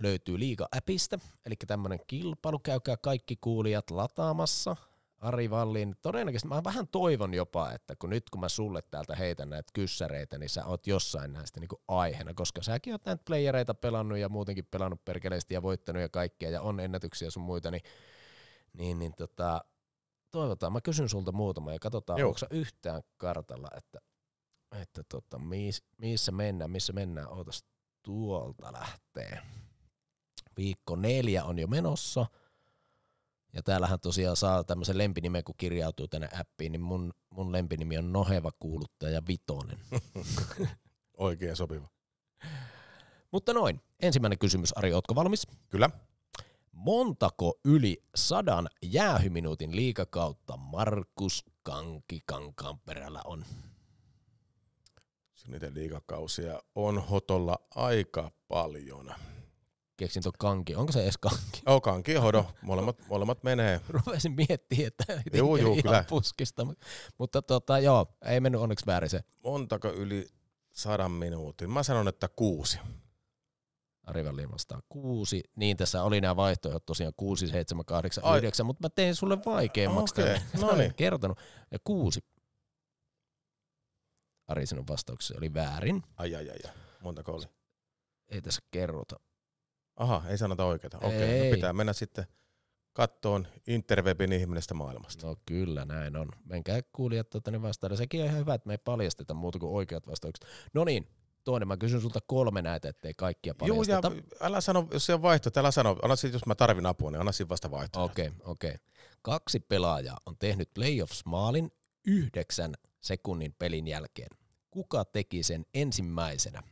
A: löytyy liiga-äpistä, eli tämmöinen kilpailu, käykää kaikki kuulijat lataamassa. Ari Vallin, todennäköisesti mä vähän toivon jopa, että kun nyt kun mä sulle täältä heitän näitä kyssäreitä, niin sä oot jossain näistä niinku aiheena, koska säkin oot näitä playereita pelannut ja muutenkin pelannut perkeleesti ja voittanut ja kaikkea ja on ennätyksiä sun muita, niin, niin, niin tota, toivotaan. Mä kysyn sulta muutama ja katsotaan, Joo. onko sä yhtään kartalla, että, että tota, miis, missä mennään, missä mennään, ootas tuolta lähtee. Viikko neljä on jo menossa – ja täällähän tosiaan saa tämmöisen lempinimen, kun kirjautuu tänne appiin, niin mun, mun lempinimi on Noheva Kuuluttaja Vitonen. Oikein sopiva. Mutta noin, ensimmäinen kysymys, Ari, ootko valmis? Kyllä. Montako yli sadan jäähyminuutin liikakautta Markus Kanki Kankaanperällä on?
B: Niitä liikakausia on hotolla aika paljon
A: keksin tuon kanki. Onko se edes kanki? Oh, kanki hodo. Molemmat, molemmat menee. Rupesin miettimään, että juu, juu, ihan kyllä. puskista. Mutta tota, joo, ei mennyt onneksi väärin se. Montako yli sadan minuutin? Mä sanon, että kuusi. Arivan liimastaa kuusi. Niin tässä oli nämä vaihtoehdot tosiaan kuusi, seitsemän, kahdeksan, Ai. yhdeksän, mutta mä tein sulle vaikeammaksi. okay. no niin. kertonut. Ja kuusi. Ari sinun vastauksesi oli väärin. Ai, ai, ai, ai. Montako oli? Ei tässä kerrota.
B: Aha, ei sanota oikeeta. Okei, okay. no pitää mennä sitten kattoon interwebin ihmisestä
A: maailmasta. No kyllä, näin on. Menkää kuulijat tuota, niin vastaan. Sekin on ihan hyvä, että me ei paljasteta muuta kuin oikeat vastaukset. No niin, toinen. Mä kysyn sulta kolme näitä, ettei kaikkia paljasteta. Joo, ja älä sano, jos se on vaihto, älä sano. Anna sit, jos mä tarvin apua, niin anna siinä vasta vaihto. Okei, okay, okei. Okay. Kaksi pelaajaa on tehnyt playoffs-maalin yhdeksän sekunnin pelin jälkeen. Kuka teki sen ensimmäisenä?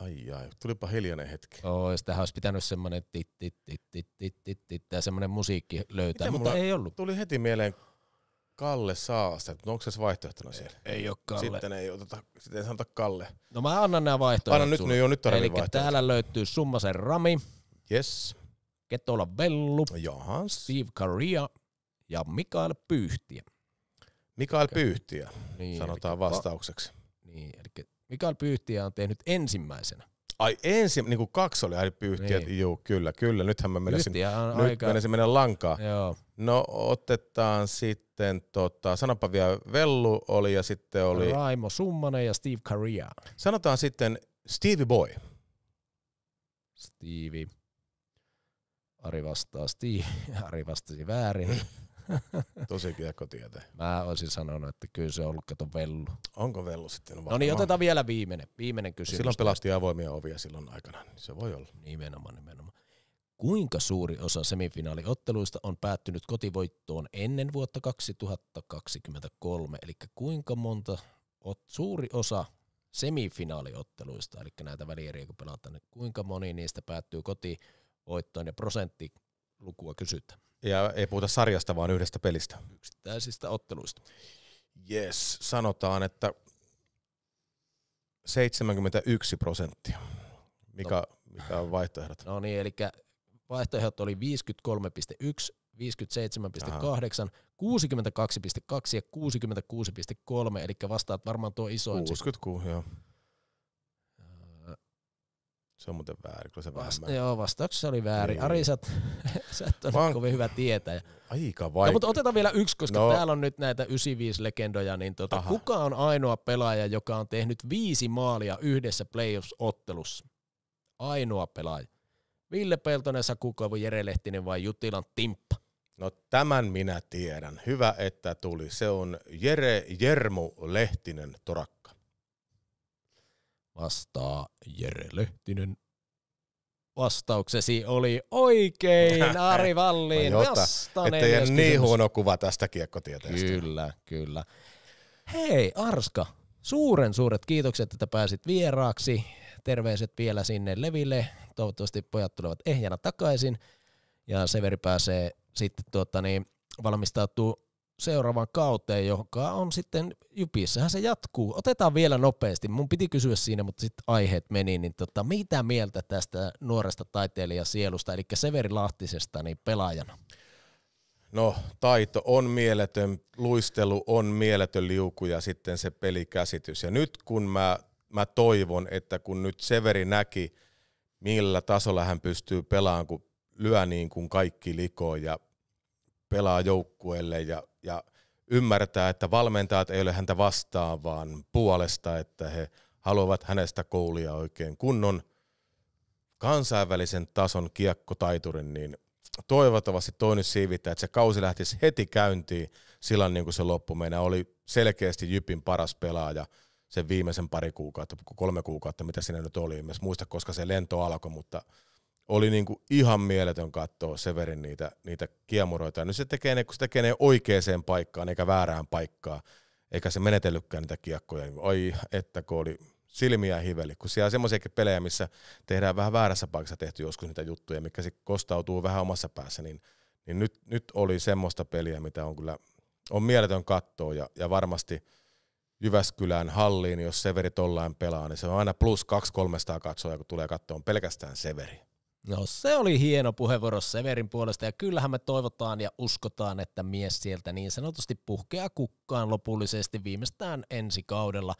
A: Ai ai, tulipa hiljainen hetki. Joo, ja sitähän olisi pitänyt semmoinen tit, semmoinen musiikki löytää, Miten mutta
B: ei ollut. Tuli heti mieleen Kalle Saaste, mutta
A: onko se vaihtoehtona siellä?
B: Ei, ei ole Kalle. Sitten ei, oteta, sitten ei sanota Kalle.
A: No mä annan nämä vaihtoehdot Anna nyt, sulle. Niin nyt, jo, nyt Eli täällä löytyy Summasen Rami. Yes. Ketola Vellu. Jaha. Steve Karia ja Mikael Pyyhtiä. Mikael Pyyhtiä, niin, sanotaan vastaukseksi. Va- niin, eli Mikael Pyyhtiä on tehnyt ensimmäisenä.
B: Ai ensin,
A: niin kuin kaksi oli aina
B: pyyhtiä, niin. joo, kyllä, kyllä, nythän mä menisin, nyt aika... menisin mennä lankaa. Joo. No otetaan sitten, tota, sanopa vielä, Vellu oli ja sitten oli...
A: Raimo Summanen ja Steve Carrea. Sanotaan sitten Stevie Boy. Stevie. Ari vastaa Steve. Ari vastasi väärin. Tosi tietää. Mä olisin sanonut, että kyllä se on ollut kato vellu. Onko vellu sitten? No, no niin, otetaan vielä viimeinen, viimeinen kysymys. Silloin pelasti avoimia ovia silloin aikana, niin se voi olla. Nimenomaan, nimenomaan. Kuinka suuri osa semifinaaliotteluista on päättynyt kotivoittoon ennen vuotta 2023? Eli kuinka monta, ot, suuri osa semifinaaliotteluista, eli näitä välieriä kun pelataan, niin kuinka moni niistä päättyy kotivoittoon ja prosenttilukua kysytään?
B: Ja ei puhuta sarjasta, vaan yhdestä pelistä.
A: Yksittäisistä otteluista. Yes,
B: sanotaan, että 71 prosenttia.
A: Mikä, no. mikä on vaihtoehdot? No niin, eli vaihtoehdot oli 53,1, 57,8, 62,2 ja 66,3, eli vastaat varmaan tuo isoin.
B: 66,
A: joo. Se on muuten väärin, kun se Vast, vähemmän. Joo, vastauksessa oli väärin. Niin. Ari, sä, et, sä et ole Vaan... kovin hyvä tietäjä. Aika no, vaikea. No, mutta otetaan vielä yksi, koska no. täällä on nyt näitä 95-legendoja. Niin tota, kuka on ainoa pelaaja, joka on tehnyt viisi maalia yhdessä playoffs-ottelussa? Ainoa pelaaja. Ville Peltonen, Saku Koivu, Jere Lehtinen vai
B: Jutilan Timppa? No tämän minä tiedän. Hyvä, että tuli. Se on Jere Jermu Lehtinen Torakka vastaa Jere Lehtinen.
A: Vastauksesi oli oikein, Ari Vallin. Että ei niin huono kuva tästä kiekkotieteestä. Kyllä, kyllä. Hei Arska, suuren suuret kiitokset, että pääsit vieraaksi. Terveiset vielä sinne Leville. Toivottavasti pojat tulevat ehjänä takaisin. Ja Severi pääsee sitten tuota, niin, valmistautuu seuraavaan kauteen, joka on sitten Jypissähän se jatkuu. Otetaan vielä nopeasti. Mun piti kysyä siinä, mutta sitten aiheet meni. Niin tota, mitä mieltä tästä nuoresta taiteilijasielusta, eli Severi Lahtisesta, niin pelaajana?
B: No, taito on mieletön, luistelu on mieletön liuku ja sitten se pelikäsitys. Ja nyt kun mä, mä toivon, että kun nyt Severi näki, millä tasolla hän pystyy pelaamaan, kun lyö niin kuin kaikki likoon ja pelaa joukkueelle ja ja ymmärtää, että valmentajat ei ole häntä vastaan, vaan puolesta, että he haluavat hänestä koulia oikein kunnon kansainvälisen tason kiekkotaiturin, niin toivottavasti toinen nyt siivittää, että se kausi lähtisi heti käyntiin silloin, niin kuin se loppu meidän oli selkeästi Jypin paras pelaaja sen viimeisen pari kuukautta, kolme kuukautta, mitä siinä nyt oli. En muista, koska se lento alkoi, mutta – oli niinku ihan mieletön katsoa Severin niitä, niitä kiemuroita. nyt se tekee ne, kun se tekee ne oikeaan paikkaan eikä väärään paikkaan, eikä se menetellytkään niitä kiekkoja. Niin ai, että kun oli silmiä hiveli, kun siellä on semmoisiakin pelejä, missä tehdään vähän väärässä paikassa tehty joskus niitä juttuja, mikä sitten kostautuu vähän omassa päässä, niin, niin nyt, nyt oli semmoista peliä, mitä on kyllä on mieletön kattoa ja, ja varmasti Jyväskylän halliin, jos Severi tollain pelaa, niin se on aina plus 2-300 katsoja, kun tulee kattoon pelkästään Severi.
A: No se oli hieno puheenvuoro Severin puolesta ja kyllähän me toivotaan ja uskotaan, että mies sieltä niin sanotusti puhkeaa kukkaan lopullisesti viimeistään ensi kaudella.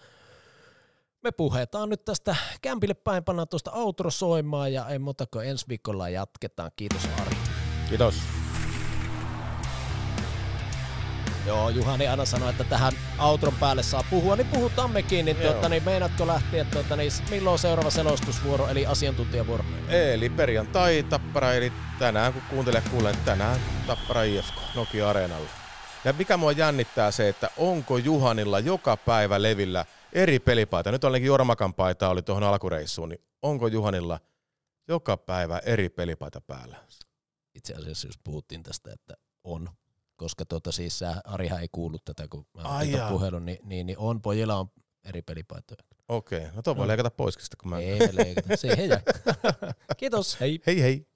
A: Me puhetaan nyt tästä kämpille päin, pannaan tuosta outro soimaan ja ei muuta kuin ensi viikolla jatketaan. Kiitos Ari. Kiitos. Joo, Juhani aina sanoi, että tähän autron päälle saa puhua, niin puhutaan mekin. Niin, tuota, niin meinatko lähteä, tuota, niin milloin on seuraava selostusvuoro, eli asiantuntijavuoro?
B: Eli perjantai Tappara, eli tänään kun kuuntele kuulen, tänään Tappara IFK Nokia Areenalla. Ja mikä mua jännittää se, että onko Juhanilla joka päivä levillä eri pelipaita. Nyt ainakin Jormakan paita oli tuohon alkureissuun, niin onko Juhanilla joka päivä eri pelipaita päällä? Itse asiassa jos
A: puhuttiin tästä, että on, koska tota, siis sä, Arihan ei kuullut tätä, kun mä Ai puhelun, niin, niin, niin, on, pojilla on eri pelipaitoja. Okei, no tuo voi no. leikata pois, kun mä... Ei leikata, se ei Kiitos, hei. Hei hei.